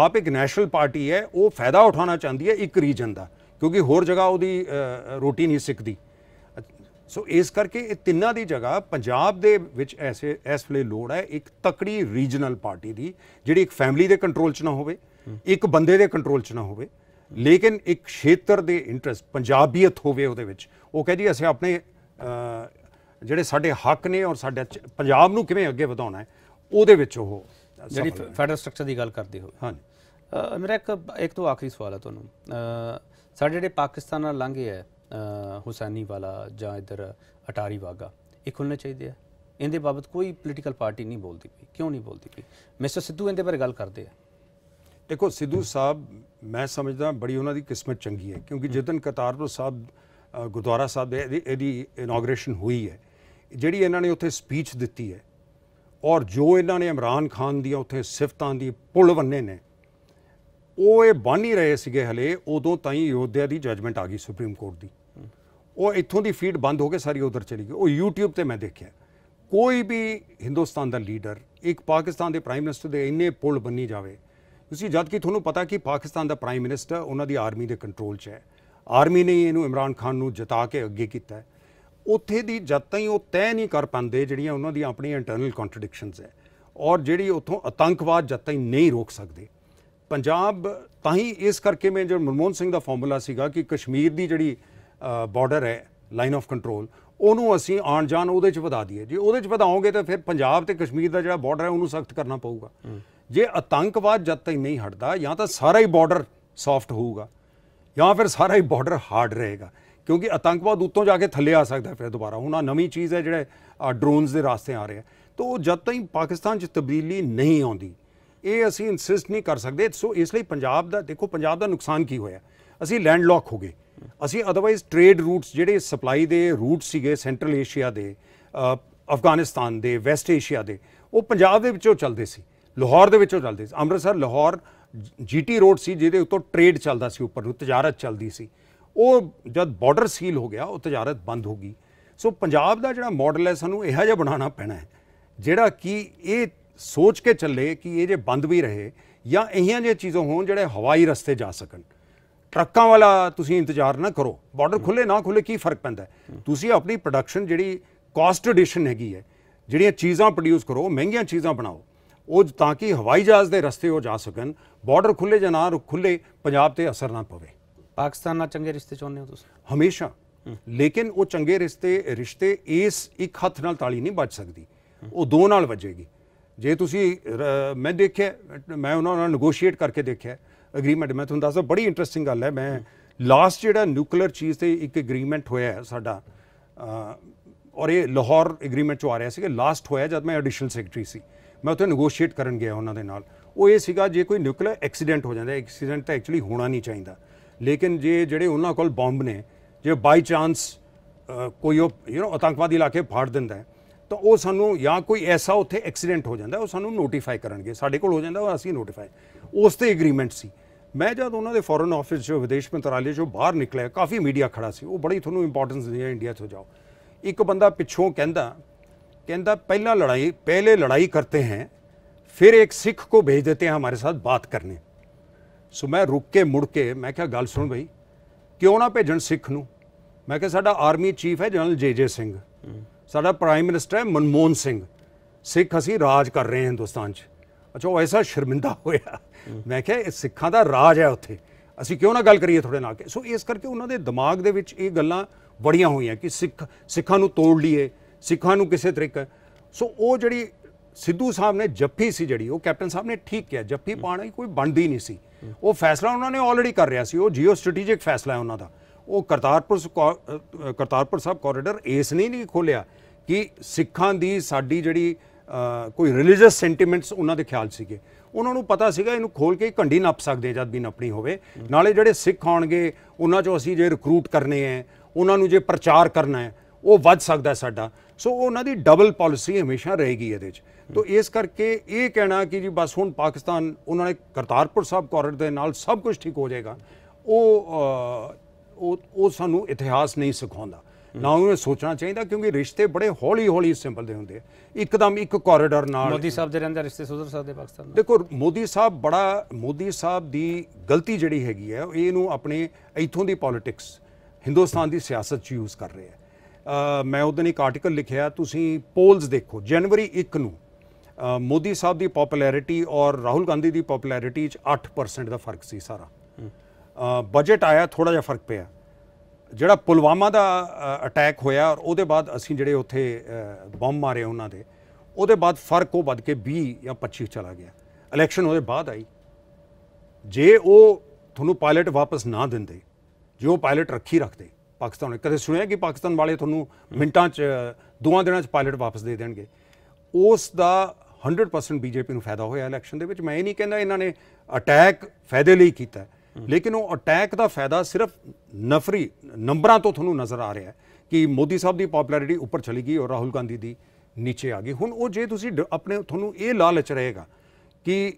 ਆਪ ਇੱਕ ਨੈਸ਼ਨਲ ਪਾਰਟੀ ਹੈ ਉਹ ਫਾਇਦਾ ਉਠਾਉਣਾ ਚਾਹੁੰਦੀ ਹੈ ਇੱਕ ਰੀਜਨ ਦਾ ਕਿਉਂਕਿ ਹੋਰ ਜਗ੍ਹਾ ਉਹਦੀ ਰੋਟੀ ਨਹੀਂ ਸਿੱਕਦੀ ਸੋ ਇਸ ਕਰਕੇ ਇਹ ਤਿੰਨਾਂ ਦੀ ਜਗ੍ਹਾ ਪੰਜਾਬ ਦੇ ਵਿੱਚ ਐਸੇ ਇਸ ਵੇਲੇ ਲੋੜ ਹੈ ਇੱਕ ਤਕੜੀ ਰੀਜਨਲ ਪਾਰਟੀ ਦੀ ਜਿਹੜੀ ਇੱਕ ਫੈਮਿਲੀ ਦੇ ਕੰਟਰੋਲ 'ਚ ਨਾ ਹੋਵੇ ਇੱਕ ਬੰਦੇ ਦੇ ਕੰਟਰੋਲ 'ਚ ਨਾ ਹੋਵੇ ਲੇਕਿਨ ਇੱਕ ਖੇਤਰ ਦੇ ਇੰਟਰਸਟ ਪੰਜਾਬੀਅਤ ਹੋਵੇ ਉਹਦੇ ਵਿੱਚ ਉਹ ਕਹੇ ਜੀ ਅਸੀਂ ਆਪਣੇ ਜਿਹੜੇ ਸਾਡੇ ਹੱਕ ਨੇ ਔਰ ਸਾਡੇ
ਪੰਜਾਬ ਨੂੰ ਕਿਵੇਂ ਅੱਗੇ ਵਧਾਉਣਾ ਹੈ ਉਹਦੇ ਵਿੱਚ ਉਹ ਜਿਹੜੀ ਫੈਡਰਲ ਸਟਰਕਚਰ ਦੀ ਗੱਲ ਕਰਦੇ ਹੋ ਹਾਂਜੀ ਮੇਰਾ ਇੱਕ ਇੱਕ ਤੋਂ ਆਖਰੀ ਸਵਾਲ ਹੈ ਤੁਹਾਨੂੰ ਸਾਡੇ ਜਿਹੜੇ ਪਾਕਿਸਤਾਨ ਨਾਲ ਲੰਘੇ ਹੈ ਹੁਸੈਨੀ ਵਾਲਾ ਜਾਂ ਇਧਰ ਅਟਾਰੀ ਵਾਗਾ ਇਹ ਖੁੱਲਣੇ ਚਾਹੀਦੇ ਆ ਇਹਦੇ ਬਾਬਤ ਕੋਈ ਪੋਲੀਟੀਕਲ ਪਾਰਟੀ ਨਹੀਂ ਬੋਲਦੀ ਪਈ ਕਿਉਂ ਨਹੀਂ ਬੋਲਦੀ ਪਈ ਮਿਸਟਰ ਸਿੱਧੂ ਇਹਦੇ ਬਾਰੇ ਗੱਲ ਕਰਦੇ ਆ
ਦੇਖੋ ਸਿੱਧੂ ਸਾਹਿਬ ਮੈਂ ਸਮਝਦਾ ਬੜੀ ਉਹਨਾਂ ਦੀ ਕਿਸਮਤ ਚੰਗੀ ਹੈ ਕਿਉਂਕਿ ਜਿੱਦਨ ਕਰਤਾਰਪੁਰ ਸਾਹਿਬ ਗੁਰਦੁਆਰਾ ਸਾਹਿਬ ਦੇ ਇਹਦੀ ਇਨੋਗ੍ਰੇਸ਼ਨ ਹੋਈ ਹੈ ਜਿਹੜੀ ਇਹਨਾਂ ਨੇ ਉੱਥੇ ਸਪੀਚ ਦਿੱਤੀ ਹੈ ਔਰ ਜੋ ਇਹਨਾਂ ਨੇ ਇਮਰਾਨ ਖਾਨ ਦੀਆਂ ਉੱਥੇ ਸਿਫਤਾਂ ਦੀ ਪੁੱਲ ਬੰਨੇ ਨੇ ਉਹ ਇਹ ਬਣ ਨਹੀਂ ਰਹੇ ਸੀਗੇ ਹਲੇ ਉਦੋਂ ਤਾਈ ਯੋਧਿਆ ਦੀ ਜਜਮੈਂਟ ਆ ਗਈ ਸੁਪਰੀਮ ਕੋਰਟ ਦੀ ਉਹ ਇੱਥੋਂ ਦੀ ਫੀਡ ਬੰਦ ਹੋ ਕੇ ਸਾਰੀ ਉਧਰ ਚਲੀ ਗਈ ਉਹ YouTube ਤੇ ਮੈਂ ਦੇਖਿਆ ਕੋਈ ਵੀ ਹਿੰਦੁਸਤਾਨ ਦਾ ਲੀਡਰ ਇੱਕ ਪਾਕਿਸਤਾਨ ਦੇ ਪ੍ਰਾਈਮ ਮਿਨਿਸਟਰ ਦੇ ਇੰਨੇ ਪੁੱਲ ਬੰਨੀ ਜਾਵੇ ਤੁਸੀਂ ਜਦ ਕਿ ਤੁਹਾਨੂੰ ਪਤਾ ਕਿ ਪਾਕਿਸਤਾਨ ਦਾ ਪ੍ਰਾਈਮ ਮਿਨਿਸਟਰ ਉਹਨਾਂ ਦੀ ਆਰਮੀ ਦੇ ਕੰਟਰੋਲ 'ਚ ਹੈ ਆਰਮੀ ਨੇ ਇਹਨੂੰ ਇਮਰਾਨ ਖਾਨ ਨੂੰ ਜਿਤਾ ਕੇ ਅੱਗੇ ਕੀਤਾ ਉੱਥੇ ਦੀ ਜਦ ਤਾਈਂ ਉਹ ਤੈਅ ਨਹੀਂ ਕਰ ਪਾਉਂਦੇ ਜਿਹੜੀਆਂ ਉਹਨਾਂ ਦੀ ਆਪਣੀ ਇੰਟਰਨਲ ਕੰਟਰਡਿਕਸ਼ਨਸ ਹੈ ਔਰ ਜਿਹੜੀ ਉੱਥੋਂ ਆਤੰਕਵਾਦ ਜਦ ਤਾਈਂ ਨਹੀਂ ਰੋਕ ਸਕਦੇ ਪੰਜਾਬ ਤਾਂ ਹੀ ਇਸ ਕਰਕੇ ਮੈਂ ਜਿਹੜਾ ਮਨਮੋਹਨ ਸਿੰਘ ਦਾ ਫਾਰਮੂਲਾ ਸੀਗਾ ਕਿ ਕਸ਼ਮੀਰ ਦੀ ਜਿਹੜੀ ਬਾਰਡਰ ਹੈ ਲਾਈਨ ਆਫ ਕੰਟਰੋਲ ਉਹਨੂੰ ਅਸੀਂ ਆਣ ਜਾਣ ਉਹਦੇ ਚ ਵਧਾ ਦਈਏ ਜੇ ਉਹਦੇ ਚ ਵਧਾਓਗੇ ਤਾਂ ਫਿਰ ਪੰਜਾਬ ਤੇ ਕਸ਼ਮੀਰ ਦਾ ਜਿਹੜਾ ਬਾਰਡਰ ਹੈ ਉਹਨੂੰ ਸਖਤ ਕਰਨਾ ਪਊਗਾ ਜੇ ਆਤੰਕਵਾਦ ਜਦ ਤੱਕ ਨਹੀਂ ਹਟਦਾ ਜਾਂ ਤਾਂ ਸਾਰਾ ਹੀ ਬਾਰਡਰ ਸੌਫਟ ਹੋਊਗਾ ਜਾਂ ਫਿਰ ਸਾਰਾ ਹੀ ਬਾਰਡਰ ਹਾਰਡ ਰਹੇਗਾ ਕਿਉਂਕਿ ਆਤੰਕਵਾਦ ਉੱਤੋਂ ਜਾ ਕੇ ਥੱਲੇ ਆ ਸਕਦਾ ਫਿਰ ਦੁਬਾਰਾ ਹੁਣ ਆ ਨਵੀਂ ਚੀਜ਼ ਹੈ ਜਿਹੜੇ ਡਰੋਨਸ ਦੇ ਰਾਸਤੇ ਆ ਰਹੇ ਆ ਉਹ ਜਦ ਤੱਕ ਪਾਕਿਸਤਾਨ 'ਚ ਤਬਦੀਲੀ ਨਹੀਂ ਆਉਂਦੀ ਇਹ ਅਸੀਂ ਇਨਸਿਸਟ ਨਹੀਂ ਕਰ ਸਕਦੇ ਸੋ ਇਸ ਲਈ ਪੰਜਾਬ ਦਾ ਦੇਖੋ ਪੰਜਾਬ ਦਾ ਨੁਕਸਾਨ ਕੀ ਹੋਇਆ ਅਸੀਂ ਲੈਂਡ ਲੌਕ ਹੋ ਗਏ ਅਸੀਂ ਅਦਰਵਾਈਜ਼ ਟ੍ਰੇਡ ਰੂਟਸ ਜਿਹੜੇ ਸਪਲਾਈ ਦੇ ਰੂਟ ਸੀਗੇ ਸੈਂਟਰਲ ਏਸ਼ੀਆ ਦੇ ਅਫਗਾਨਿਸਤਾਨ ਦੇ ਵੈਸਟ ਏਸ਼ੀਆ ਦੇ ਉਹ ਪੰਜਾਬ ਦੇ ਵਿੱਚੋਂ ਚੱਲਦੇ ਸੀ ਲਾਹੌਰ ਦੇ ਵਿੱਚੋਂ ਚੱਲਦੀ ਸੀ ਅੰਮ੍ਰਿਤਸਰ ਲਾਹੌਰ ਜੀਟੀ ਰੋਡ ਸੀ ਜਿਹਦੇ ਉੱਤੋਂ ਟ੍ਰੇਡ ਚੱਲਦਾ ਸੀ ਉੱਪਰ ਨੂੰ ਤਜਾਰਤ ਚੱਲਦੀ ਸੀ ਉਹ ਜਦ ਬਾਰਡਰ ਸੀਲ ਹੋ ਗਿਆ ਉਹ ਤਜਾਰਤ ਬੰਦ ਹੋ ਗਈ ਸੋ ਪੰਜਾਬ ਦਾ ਜਿਹੜਾ ਮਾਡਲ ਹੈ ਸਾਨੂੰ ਇਹੋ ਜਿਹਾ ਬਣਾਉਣਾ ਪੈਣਾ ਹੈ ਜਿਹੜਾ ਕਿ ਇਹ ਸੋਚ ਕੇ ਚੱਲੇ ਕਿ ਇਹ ਜੇ ਬੰਦ ਵੀ ਰਹੇ ਜਾਂ ਇਹੀਆਂ ਜੇ ਚੀਜ਼ਾਂ ਹੋਣ ਜਿਹੜੇ ਹਵਾਈ ਰਸਤੇ ਜਾ ਸਕਣ ਟਰੱਕਾਂ ਵਾਲਾ ਤੁਸੀਂ ਇੰਤਜ਼ਾਰ ਨਾ ਕਰੋ ਬਾਰਡਰ ਖੁੱਲੇ ਨਾ ਖੁੱਲੇ ਕੀ ਫਰਕ ਪੈਂਦਾ ਤੁਸੀਂ ਆਪਣੀ ਪ੍ਰੋਡਕਸ਼ਨ ਜਿਹੜੀ ਕਾਸਟ ਐਡੀਸ਼ਨ ਹੈਗੀ ਹੈ ਜਿਹੜੀਆਂ ਚੀਜ਼ਾਂ ਪ੍ਰੋਡਿਊਸ ਕਰੋ ਮਹਿੰਗੀਆਂ ਚੀਜ਼ਾਂ ਬਣਾਓ ਉਹ ਤਾਂ ਕਿ ਹਵਾਈ ਜਹਾਜ਼ ਦੇ ਰਸਤੇ ਉਹ ਜਾ ਸਕਣ
ਬਾਰਡਰ ਖੁੱਲੇ ਜਾਂ ਨਾ ਖੁੱਲੇ
ਪੰਜਾਬ ਤੇ ਅਸਰ ਨਾ ਪਵੇ
ਪਾਕਿਸਤਾਨ ਨਾਲ ਚੰਗੇ ਰਿਸ਼ਤੇ ਚਾਹੁੰਦੇ ਹੋ ਤੁਸੀਂ
ਹਮੇਸ਼ਾ ਲੇਕਿਨ ਉਹ ਚੰਗੇ ਰਿਸ਼ਤੇ ਰਿਸ਼ਤੇ ਇਸ ਇੱਕ ਹੱਥ ਨਾਲ ਤਾਲੀ ਨਹੀਂ ਵੱਜ ਸਕਦੀ ਉਹ ਦੋ ਨਾਲ ਵੱਜੇਗੀ ਜੇ ਤੁਸੀਂ ਮੈਂ ਦੇਖਿਆ ਮੈਂ ਉਹਨਾਂ ਨਾਲ ਨੇਗੋਸ਼ੀਏਟ ਕਰਕੇ ਦੇਖਿਆ ਅਗਰੀਮੈਂਟ ਮੈਂ ਤੁਹਾਨੂੰ ਦੱਸਦਾ ਬੜੀ ਇੰਟਰਸਟਿੰਗ ਗੱਲ ਹੈ ਮੈਂ ਲਾਸਟ ਜਿਹੜਾ ਨਿਊਕਲੀਅਰ ਚੀਜ਼ ਤੇ ਇੱਕ ਐਗਰੀਮੈਂਟ ਹੋਇਆ ਹੈ ਸਾਡਾ ਔਰ ਇਹ ਲਾਹੌਰ ਐਗਰੀਮੈਂਟ ਚ ਆ ਰਿਹਾ ਸੀ ਕਿ ਲਾਸਟ ਹੋਇਆ ਜਦ ਮੈਂ ਐਡੀਸ਼ਨਲ ਸੈਕਟਰੀ ਸੀ ਮੈਂ ਉੱਥੇ ਨੇਗੋਸ਼ੀਏਟ ਕਰਨ ਗਿਆ ਉਹਨਾਂ ਦੇ ਨਾਲ ਉਹ ਇਹ ਸੀਗਾ ਜੇ ਕੋਈ ਨਿਊਕਲੀਅਰ ਐਕਸੀਡੈਂਟ ਹੋ ਜਾਂਦਾ ਐਕਸੀਡੈਂਟ ਤਾਂ ਐਕਚੁਅਲੀ ਹੋਣਾ ਨਹੀਂ ਚਾਹੀਦਾ ਲੇਕਿਨ ਜੇ ਜਿਹੜੇ ਉਹਨਾਂ ਕੋਲ ਬੰਬ ਨੇ ਜੇ ਬਾਈ ਚਾਂਸ ਕੋਈ ਯੂ نو ਲਾ ਕੇ ਫਾੜ ਦਿੰਦਾ ਤਾਂ ਉਹ ਸਾਨੂੰ ਜਾਂ ਕੋਈ ਐਸਾ ਉੱਥੇ ਐਕਸੀਡੈਂਟ ਹੋ ਜਾਂਦਾ ਉਹ ਸਾਨੂੰ ਨੋਟੀਫਾਈ ਕਰਨਗੇ ਸਾਡੇ ਕੋਲ ਹੋ ਜਾਂਦਾ ਉਹ ਅਸੀਂ ਨੋਟੀਫਾਈ ਉਸ ਤੇ ਐਗਰੀਮੈਂਟ ਸੀ ਮੈਂ ਜਦ ਉਹਨਾਂ ਦੇ ਫੋਰਨ ਆਫਿਸ ਜੋ ਵਿਦੇਸ਼ ਮੰਤਰਾਲੇ ਜੋ ਬਾਹਰ ਨਿਕਲਿਆ ਕਾਫੀ ਮੀਡੀਆ ਖੜਾ ਸੀ ਉਹ ਬੜੀ ਤੁਹਾਨੂੰ ਇੰਪੋਰਟੈਂਸ ਦਿੰਦੀ ਹੈ ਇੰਡੀਆ ਤੋਂ ਜਾਓ ਇੱਕ ਬੰਦਾ ਪਿੱਛੋਂ ਕਹਿੰਦਾ ਕਹਿੰਦਾ ਪਹਿਲਾਂ ਲੜਾਈ ਪਹਿਲੇ ਲੜਾਈ ਕਰਤੇ ਹੈ ਫਿਰ ਇੱਕ ਸਿੱਖ ਕੋ ਭੇਜ देते ਹਾਂ ਹਮਾਰੇ ਸਾਥ ਬਾਤ ਕਰਨੇ ਸੋ ਮੈਂ ਰੁੱਕ ਕੇ ਮੁੜ ਕੇ ਮੈਂ ਕਿਹਾ ਗੱਲ ਸੁਣ ਬਈ ਕਿਉਂ ਨਾ ਭੇਜਣ ਸਿੱਖ ਨੂੰ ਮੈਂ ਕਿਹਾ ਸਾਡਾ ਆਰਮੀ ਚੀਫ ਹੈ ਜਨਰਲ ਜੇ ਜੇ ਸਿੰਘ ਸਾਡਾ ਪ੍ਰਾਈਮ ਮਿਨਿਸਟਰ ਹੈ ਮਨਮੋਹਨ ਸਿੰਘ ਸਿੱਖ ਅਸੀਂ ਰਾਜ ਕਰ ਰਹੇ ਹਾਂ ਹਿੰਦੁਸਤਾਨ 'ਚ ਅੱਛਾ ਉਹ ਐਸਾ ਸ਼ਰਮਿੰਦਾ ਹੋਇਆ ਮੈਂ ਕਿਹਾ ਇਹ ਸਿੱਖਾਂ ਦਾ ਰਾਜ ਹੈ ਉੱਥੇ ਅਸੀਂ ਕਿਉਂ ਨਾ ਗੱਲ ਕਰੀਏ ਥੋੜੇ ਨਾਲ ਸੋ ਇਸ ਕਰਕੇ ਉਹਨਾਂ ਦੇ ਦਿਮਾਗ ਦੇ ਵਿੱਚ ਇਹ ਗੱਲਾਂ ਬੜੀਆਂ ਹੋਈਆਂ ਕਿ ਸਿੱਖ ਸਿੱਖਾਂ ਨੂੰ ਤੋੜ ਲਈਏ ਸਿੱਖਾਂ ਨੂੰ ਕਿਸੇ ਤਰੀਕੇ ਸੋ ਉਹ ਜਿਹੜੀ ਸਿੱਧੂ ਸਾਹਿਬ ਨੇ ਜੱਫੀ ਸੀ ਜਿਹੜੀ ਉਹ ਕੈਪਟਨ ਸਾਹਿਬ ਨੇ ਠੀਕ ਕਿਹਾ ਜੱਫੀ ਪਾਣਾ ਕੋਈ ਬਣਦੀ ਨਹੀਂ ਸੀ ਉਹ ਫੈਸਲਾ ਉਹਨਾਂ ਨੇ ਆਲਰੇਡੀ ਕਰ ਰਿਆ ਸੀ ਉਹ ਜੀਓ ਸਟ੍ਰੈਟੇਜਿਕ ਫੈਸਲਾ ਹੈ ਉਹਨਾਂ ਦਾ ਉਹ ਕਰਤਾਰਪੁਰ ਕਰਤਾਰਪੁਰ ਸਾਹਿਬ ਕੋਰੀਡੋਰ ਇਸ ਨਹੀਂ ਨਹੀਂ ਖੋਲਿਆ ਕਿ ਸਿੱਖਾਂ ਦੀ ਸਾਡੀ ਜਿਹੜੀ ਕੋਈ ਰਿਲੀਜੀਅਸ ਸੈਂਟੀਮੈਂਟਸ ਉਹਨਾਂ ਦੇ ਖਿਆਲ ਸੀਗੇ ਉਹਨਾਂ ਨੂੰ ਪਤਾ ਸੀਗਾ ਇਹਨੂੰ ਖੋਲ ਕੇ ਘੰਡੀ ਨੱਪ ਸਕਦੇ ਜਦ ਵੀ ਨੱਪਣੀ ਹੋਵੇ ਨਾਲੇ ਜਿਹੜੇ ਸਿੱਖ ਆਉਣਗੇ ਉਹਨਾਂ ਚੋਂ ਅਸੀਂ ਜੇ ਰਿਕਰੂਟ ਕਰਨੇ ਆ ਉਹਨਾਂ ਨੂੰ ਜੇ ਪ੍ਰਚਾਰ ਕਰਨਾ ਹੈ ਉਹ ਵੱਧ ਸਕਦਾ ਸਾਡਾ ਸੋ ਉਹਨਾਂ ਦੀ ਡਬਲ ਪਾਲਿਸੀ ਹਮੇਸ਼ਾ ਰਹੇਗੀ ਇਹਦੇ 'ਚ ਤੋ ਇਸ ਕਰਕੇ ਇਹ ਕਹਿਣਾ ਕਿ ਜੀ ਬਸ ਹੁਣ ਪਾਕਿਸਤਾਨ ਉਹਨਾਂ ਨੇ ਕਰਤਾਰਪੁਰ ਸਾਹਿਬ ਕੋਰਿਡੋਰ ਦੇ ਨਾਲ ਸਭ ਕੁਝ ਠੀਕ ਹੋ ਜਾਏਗਾ ਉਹ ਉਹ ਸਾਨੂੰ ਇਤਿਹਾਸ ਨਹੀਂ ਸਿਖਾਉਂਦਾ ਨਾ ਉਹ ਸੋਚਣਾ ਚਾਹੀਦਾ ਕਿਉਂਕਿ ਰਿਸ਼ਤੇ ਬੜੇ ਹੌਲੀ ਹੌਲੀ ਸਿੰਪਲ ਦੇ ਹੁੰਦੇ ਆ ਇੱਕਦਮ ਇੱਕ ਕੋਰੀਡੋਰ ਨਾਲ ਮੋਦੀ
ਸਾਹਿਬ ਦੇ ਰਹਿੰਦੇ ਰਿਸ਼ਤੇ ਸੁਧਰ ਸਕਦੇ ਪਾਕਿਸਤਾਨ ਨਾਲ
ਦੇਖੋ ਮੋਦੀ ਸਾਹਿਬ ਬੜਾ ਮੋਦੀ ਸਾਹਿਬ ਦੀ ਗਲਤੀ ਜਿਹੜੀ ਹੈਗੀ ਹੈ ਇਹਨੂੰ ਆਪਣੇ ਇਥੋਂ ਦੀ ਪੋਲਿਟਿਕਸ ਹਿੰਦੁਸਤਾਨ ਦੀ ਸਿਆਸਤ ਚ ਯੂਜ਼ ਕਰ ਰਹੇ ਆ ਮੈਂ ਉਹਦੋਂ ਇੱਕ ਆਰਟੀਕਲ ਲਿਖਿਆ ਤੁਸੀਂ ਪੋਲਸ ਦੇਖੋ ਜਨਵਰੀ 1 ਨੂੰ ਮੋਦੀ ਸਾਹਿਬ ਦੀ ਪਪੂਲੈਰਿਟੀ ਔਰ ਰਾਹੁਲ ਗਾਂਧੀ ਦੀ ਪਪੂਲੈਰਿਟੀ 'ਚ 8% ਦਾ ਫਰਕ ਸੀ
ਸਾਰਾ
ਬਜਟ ਆਇਆ ਥੋੜਾ ਜਿਹਾ ਫਰਕ ਪਿਆ ਜਿਹੜਾ ਪੁਲਵਾਮਾ ਦਾ ਅਟੈਕ ਹੋਇਆ ਔਰ ਉਹਦੇ ਬਾਅਦ ਅਸੀਂ ਜਿਹੜੇ ਉੱਥੇ ਬੰਬ ਮਾਰੇ ਉਹਨਾਂ ਦੇ ਉਹਦੇ ਬਾਅਦ ਫਰਕ ਉਹ ਵੱਧ ਕੇ 20 ਜਾਂ 25 ਚਲਾ ਗਿਆ ਇਲੈਕਸ਼ਨ ਉਹਦੇ ਬਾਅਦ ਆਈ ਜੇ ਉਹ ਤੁਹਾਨੂੰ ਪਾਇਲਟ ਵਾਪਸ ਨਾ ਦਿੰਦੇ ਜੇ ਉਹ ਪਾਇਲਟ ਰੱਖੀ ਰੱਖਦੇ ਪਾਕਿਸਤਾਨ ਕਦੇ ਸੁਣਿਆ ਕਿ ਪਾਕਿਸਤਾਨ ਵਾਲੇ ਤੁਹਾਨੂੰ ਮਿੰਟਾਂ 'ਚ ਦੋਆਂ ਦਿਨਾਂ 'ਚ ਪਾਇਲਟ ਵਾਪਸ ਦੇ ਦੇਣਗੇ ਉਸ ਦਾ 100% ਬੀਜੇਪੀ ਨੂੰ ਫਾਇਦਾ ਹੋਇਆ ਇਲੈਕਸ਼ਨ ਦੇ ਵਿੱਚ ਮੈਂ ਇਹ ਨਹੀਂ ਕਹਿੰਦਾ ਇਹਨਾਂ ਨੇ ਅਟੈਕ ਫਾਇਦੇ ਲਈ ਕੀਤਾ ਲੇਕਿਨ ਉਹ ਅਟੈਕ ਦਾ ਫਾਇਦਾ ਸਿਰਫ ਨਫਰੀ ਨੰਬਰਾਂ ਤੋਂ ਤੁਹਾਨੂੰ ਨਜ਼ਰ ਆ ਰਿਹਾ ਕਿ ਮੋਦੀ ਸਾਹਿਬ ਦੀ ਪਪੂਲੈਰਿਟੀ ਉੱਪਰ ਚਲੀ ਗਈ ਔਰ ਰਾਹੁਲ ਗਾਂਧੀ ਦੀ ਨੀਚੇ ਆ ਗਈ ਹੁਣ ਉਹ ਜੇ ਤੁਸੀਂ ਆਪਣੇ ਤੁਹਾਨੂੰ ਇਹ ਲਾਲਚ ਰਹੇਗਾ ਕਿ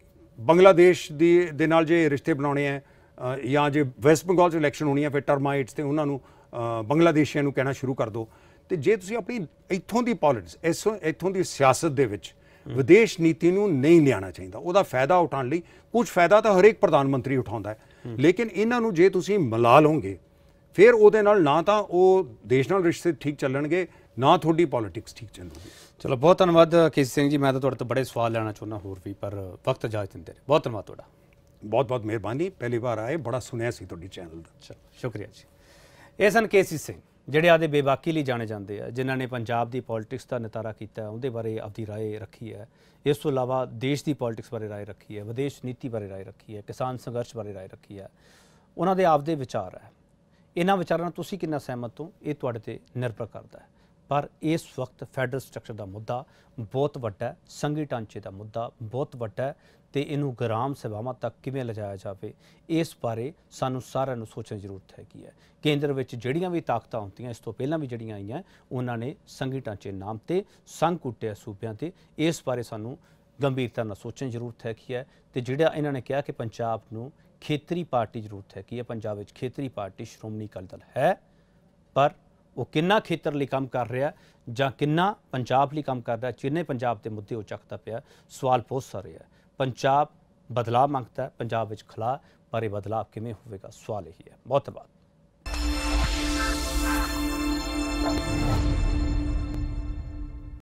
ਬੰਗਲਾਦੇਸ਼ ਦੀ ਦੇ ਨਾਲ ਜੇ ਰਿਸ਼ਤੇ ਬਣਾਉਣੇ ਆ ਜਾਂ ਜੇ ਵੈਸਟ ਬੰਗਾਲ 'ਚ ਇਲੈਕਸ਼ਨ ਹੋਣੀ ਆ ਫਿਰ ਟਰਮਾਈਟਸ ਤੇ ਉਹਨਾਂ ਨੂੰ ਬੰਗਲਾਦੇਸ਼ੀਆਂ ਨੂੰ ਕਹਿਣਾ ਸ਼ੁਰੂ ਕਰ ਦਿਓ ਤੇ ਜੇ ਤੁਸੀਂ ਆਪਣੀ ਇੱਥੋਂ ਦੀ ਪੋਲਿਟਿਕਸ ਇਸੋਂ ਇੱਥੋਂ ਦੀ ਸਿਆਸਤ ਦੇ ਵਿੱਚ ਵਿਦੇਸ਼ ਨੀਤੀ ਨੂੰ ਨਹੀਂ ਲਿਆਣਾ ਚਾਹੀਦਾ ਉਹਦਾ ਫਾਇਦਾ ਉਠਾਉਣ ਲਈ ਕੁਝ ਫਾਇਦਾ ਤਾਂ ਹਰੇਕ ਪ੍ਰਧਾਨ ਮੰਤਰੀ ਉਠਾਉਂਦਾ ਹੈ ਲੇਕਿਨ ਇਹਨਾਂ ਨੂੰ ਜੇ ਤੁਸੀਂ ਮਲਾ ਲਓਗੇ ਫਿਰ ਉਹਦੇ ਨਾਲ ਨਾ ਤਾਂ
ਉਹ ਦੇਸ਼ ਨਾਲ ਰਿਸ਼ਤੇ ਠੀਕ ਚੱਲਣਗੇ ਨਾ ਤੁਹਾਡੀ ਪੋਲਿਟਿਕਸ ਠੀਕ ਚੱਲੂਗੀ ਚਲੋ ਬਹੁਤ ਧੰਨਵਾਦ ਕੇਸ ਸਿੰਘ ਜੀ ਮੈਂ ਤਾਂ ਤੁਹਾਡੇ ਤੋਂ ਬੜੇ ਸਵਾਲ ਲੈਣਾ ਚਾਹੁੰਦਾ ਹੋਰ ਵੀ ਪਰ ਵਕਤ ਇਜਾਜ਼ਤ ਦਿੰਦੇ ਨੇ ਬਹੁਤ ਧੰਨਵਾਦ ਤੁਹਾਡਾ ਬਹੁਤ ਬਹੁਤ ਮਿਹਰਬਾਨੀ ਪਹਿਲੀ ਵਾਰ ਆਏ ਬੜਾ ਸੁਣਿਆ ਸੀ ਤੁਹਾਡੀ ਚੈਨਲ ਦਾ ਚਲੋ ਸ਼ੁਕਰੀਆ ਜੀ ਇਹ ਸਨ ਕੇਸੀ ਸਿੰਘ ਜਿਹੜੇ ਆਦੇ ਬੇਬਾਕੀ ਲਈ ਜਾਣੇ ਜਾਂਦੇ ਆ ਜਿਨ੍ਹਾਂ ਨੇ ਪੰਜਾਬ ਦੀ ਪੋਲਿਟਿਕਸ ਦਾ ਨਿਤਾਰਾ ਕੀਤਾ ਉਹਦੇ ਬਾਰੇ ਆਪਦੀ رائے ਰੱਖੀ ਹੈ ਇਸ ਤੋਂ ਇਲਾਵਾ ਦੇਸ਼ ਦੀ ਪੋਲਿਟਿਕਸ ਬਾਰੇ رائے ਰੱਖੀ ਹੈ ਵਿਦੇਸ਼ ਨੀਤੀ ਬਾਰੇ رائے ਰੱਖੀ ਹੈ ਕਿਸਾਨ ਸੰਘਰਸ਼ ਬਾਰੇ رائے ਰੱਖੀ ਹੈ ਉਹਨਾਂ ਦੇ ਆਪਦੇ ਵਿਚਾਰ ਹੈ ਇਹਨਾਂ ਵਿਚਾਰਾਂ ਨਾਲ ਤੁਸੀਂ ਕਿੰਨਾ ਸਹਿਮਤ ਹੋ ਇਹ ਤੁਹਾਡੇ ਤੇ ਨਿਰਭਰ ਕਰਦਾ ਹੈ ਪਰ ਇਸ ਵਕਤ ਫੈਡਰਲ ਸਟਰਕਚਰ ਦਾ ਮੁੱਦਾ ਬਹੁਤ ਵੱਡਾ ਹੈ ਸੰਘੀ ਢਾਂਚੇ ਦਾ ਮੁੱਦਾ ਬਹੁਤ ਵੱਡਾ ਹੈ ਤੇ ਇਹਨੂੰ ਗ੍ਰਾਮ ਸੇਵਾਵਾਂ ਤੱਕ ਕਿਵੇਂ ਲਿਜਾਇਆ ਜਾਵੇ ਇਸ ਬਾਰੇ ਸਾਨੂੰ ਸਾਰਿਆਂ ਨੂੰ ਸੋਚਣ ਦੀ ਜ਼ਰੂਰਤ ਹੈ ਕੀ ਹੈ ਕੇਂਦਰ ਵਿੱਚ ਜਿਹੜੀਆਂ ਵੀ ਤਾਕਤਾਂ ਹੁੰਦੀਆਂ ਇਸ ਤੋਂ ਪਹਿਲਾਂ ਵੀ ਜਿਹੜੀਆਂ ਆਈਆਂ ਉਹਨਾਂ ਨੇ ਸੰਗੀ ਟਾਂਚੇ ਨਾਮ ਤੇ ਸੰਘ ਕੁੱਟਿਆ ਸੂਬਿਆਂ ਤੇ ਇਸ ਬਾਰੇ ਸਾਨੂੰ ਗੰਭੀਰਤਾ ਨਾਲ ਸੋਚਣ ਦੀ ਜ਼ਰੂਰਤ ਹੈ ਕੀ ਹੈ ਤੇ ਜਿਹੜਾ ਇਹਨਾਂ ਨੇ ਕਿਹਾ ਕਿ ਪੰਜਾਬ ਨੂੰ ਖੇਤਰੀ ਪਾਰਟੀ ਜ਼ਰੂਰਤ ਹੈ ਕੀ ਹੈ ਪੰਜਾਬ ਵਿੱਚ ਖੇਤਰੀ ਪਾਰਟੀ ਸ਼੍ਰੋਮਣੀ ਅਕਾਲੀ ਦਲ ਹੈ ਪਰ ਉਹ ਕਿੰਨਾ ਖੇਤਰ ਲਈ ਕੰਮ ਕਰ ਰਿਹਾ ਜਾਂ ਕਿੰਨਾ ਪੰਜਾਬ ਲਈ ਕੰਮ ਕਰਦਾ ਜਿੰਨੇ ਪੰਜਾਬ ਦੇ ਮੁੱਦੇ ਉਹ ਚੱਕਦਾ ਪਿਆ ਸਵਾਲ ਬਹੁਤ ਸਾਰੇ ਹੈ ਪੰਜਾਬ ਬਦਲਾਅ ਮੰਗਦਾ ਹੈ ਪੰਜਾਬ ਵਿੱਚ ਖਲਾ ਪਰ ਇਹ ਬਦਲਾਅ ਕਿਵੇਂ ਹੋਵੇਗਾ ਸਵਾਲ ਇਹ ਹੈ ਬਹੁਤ ਧੰਨਵਾਦ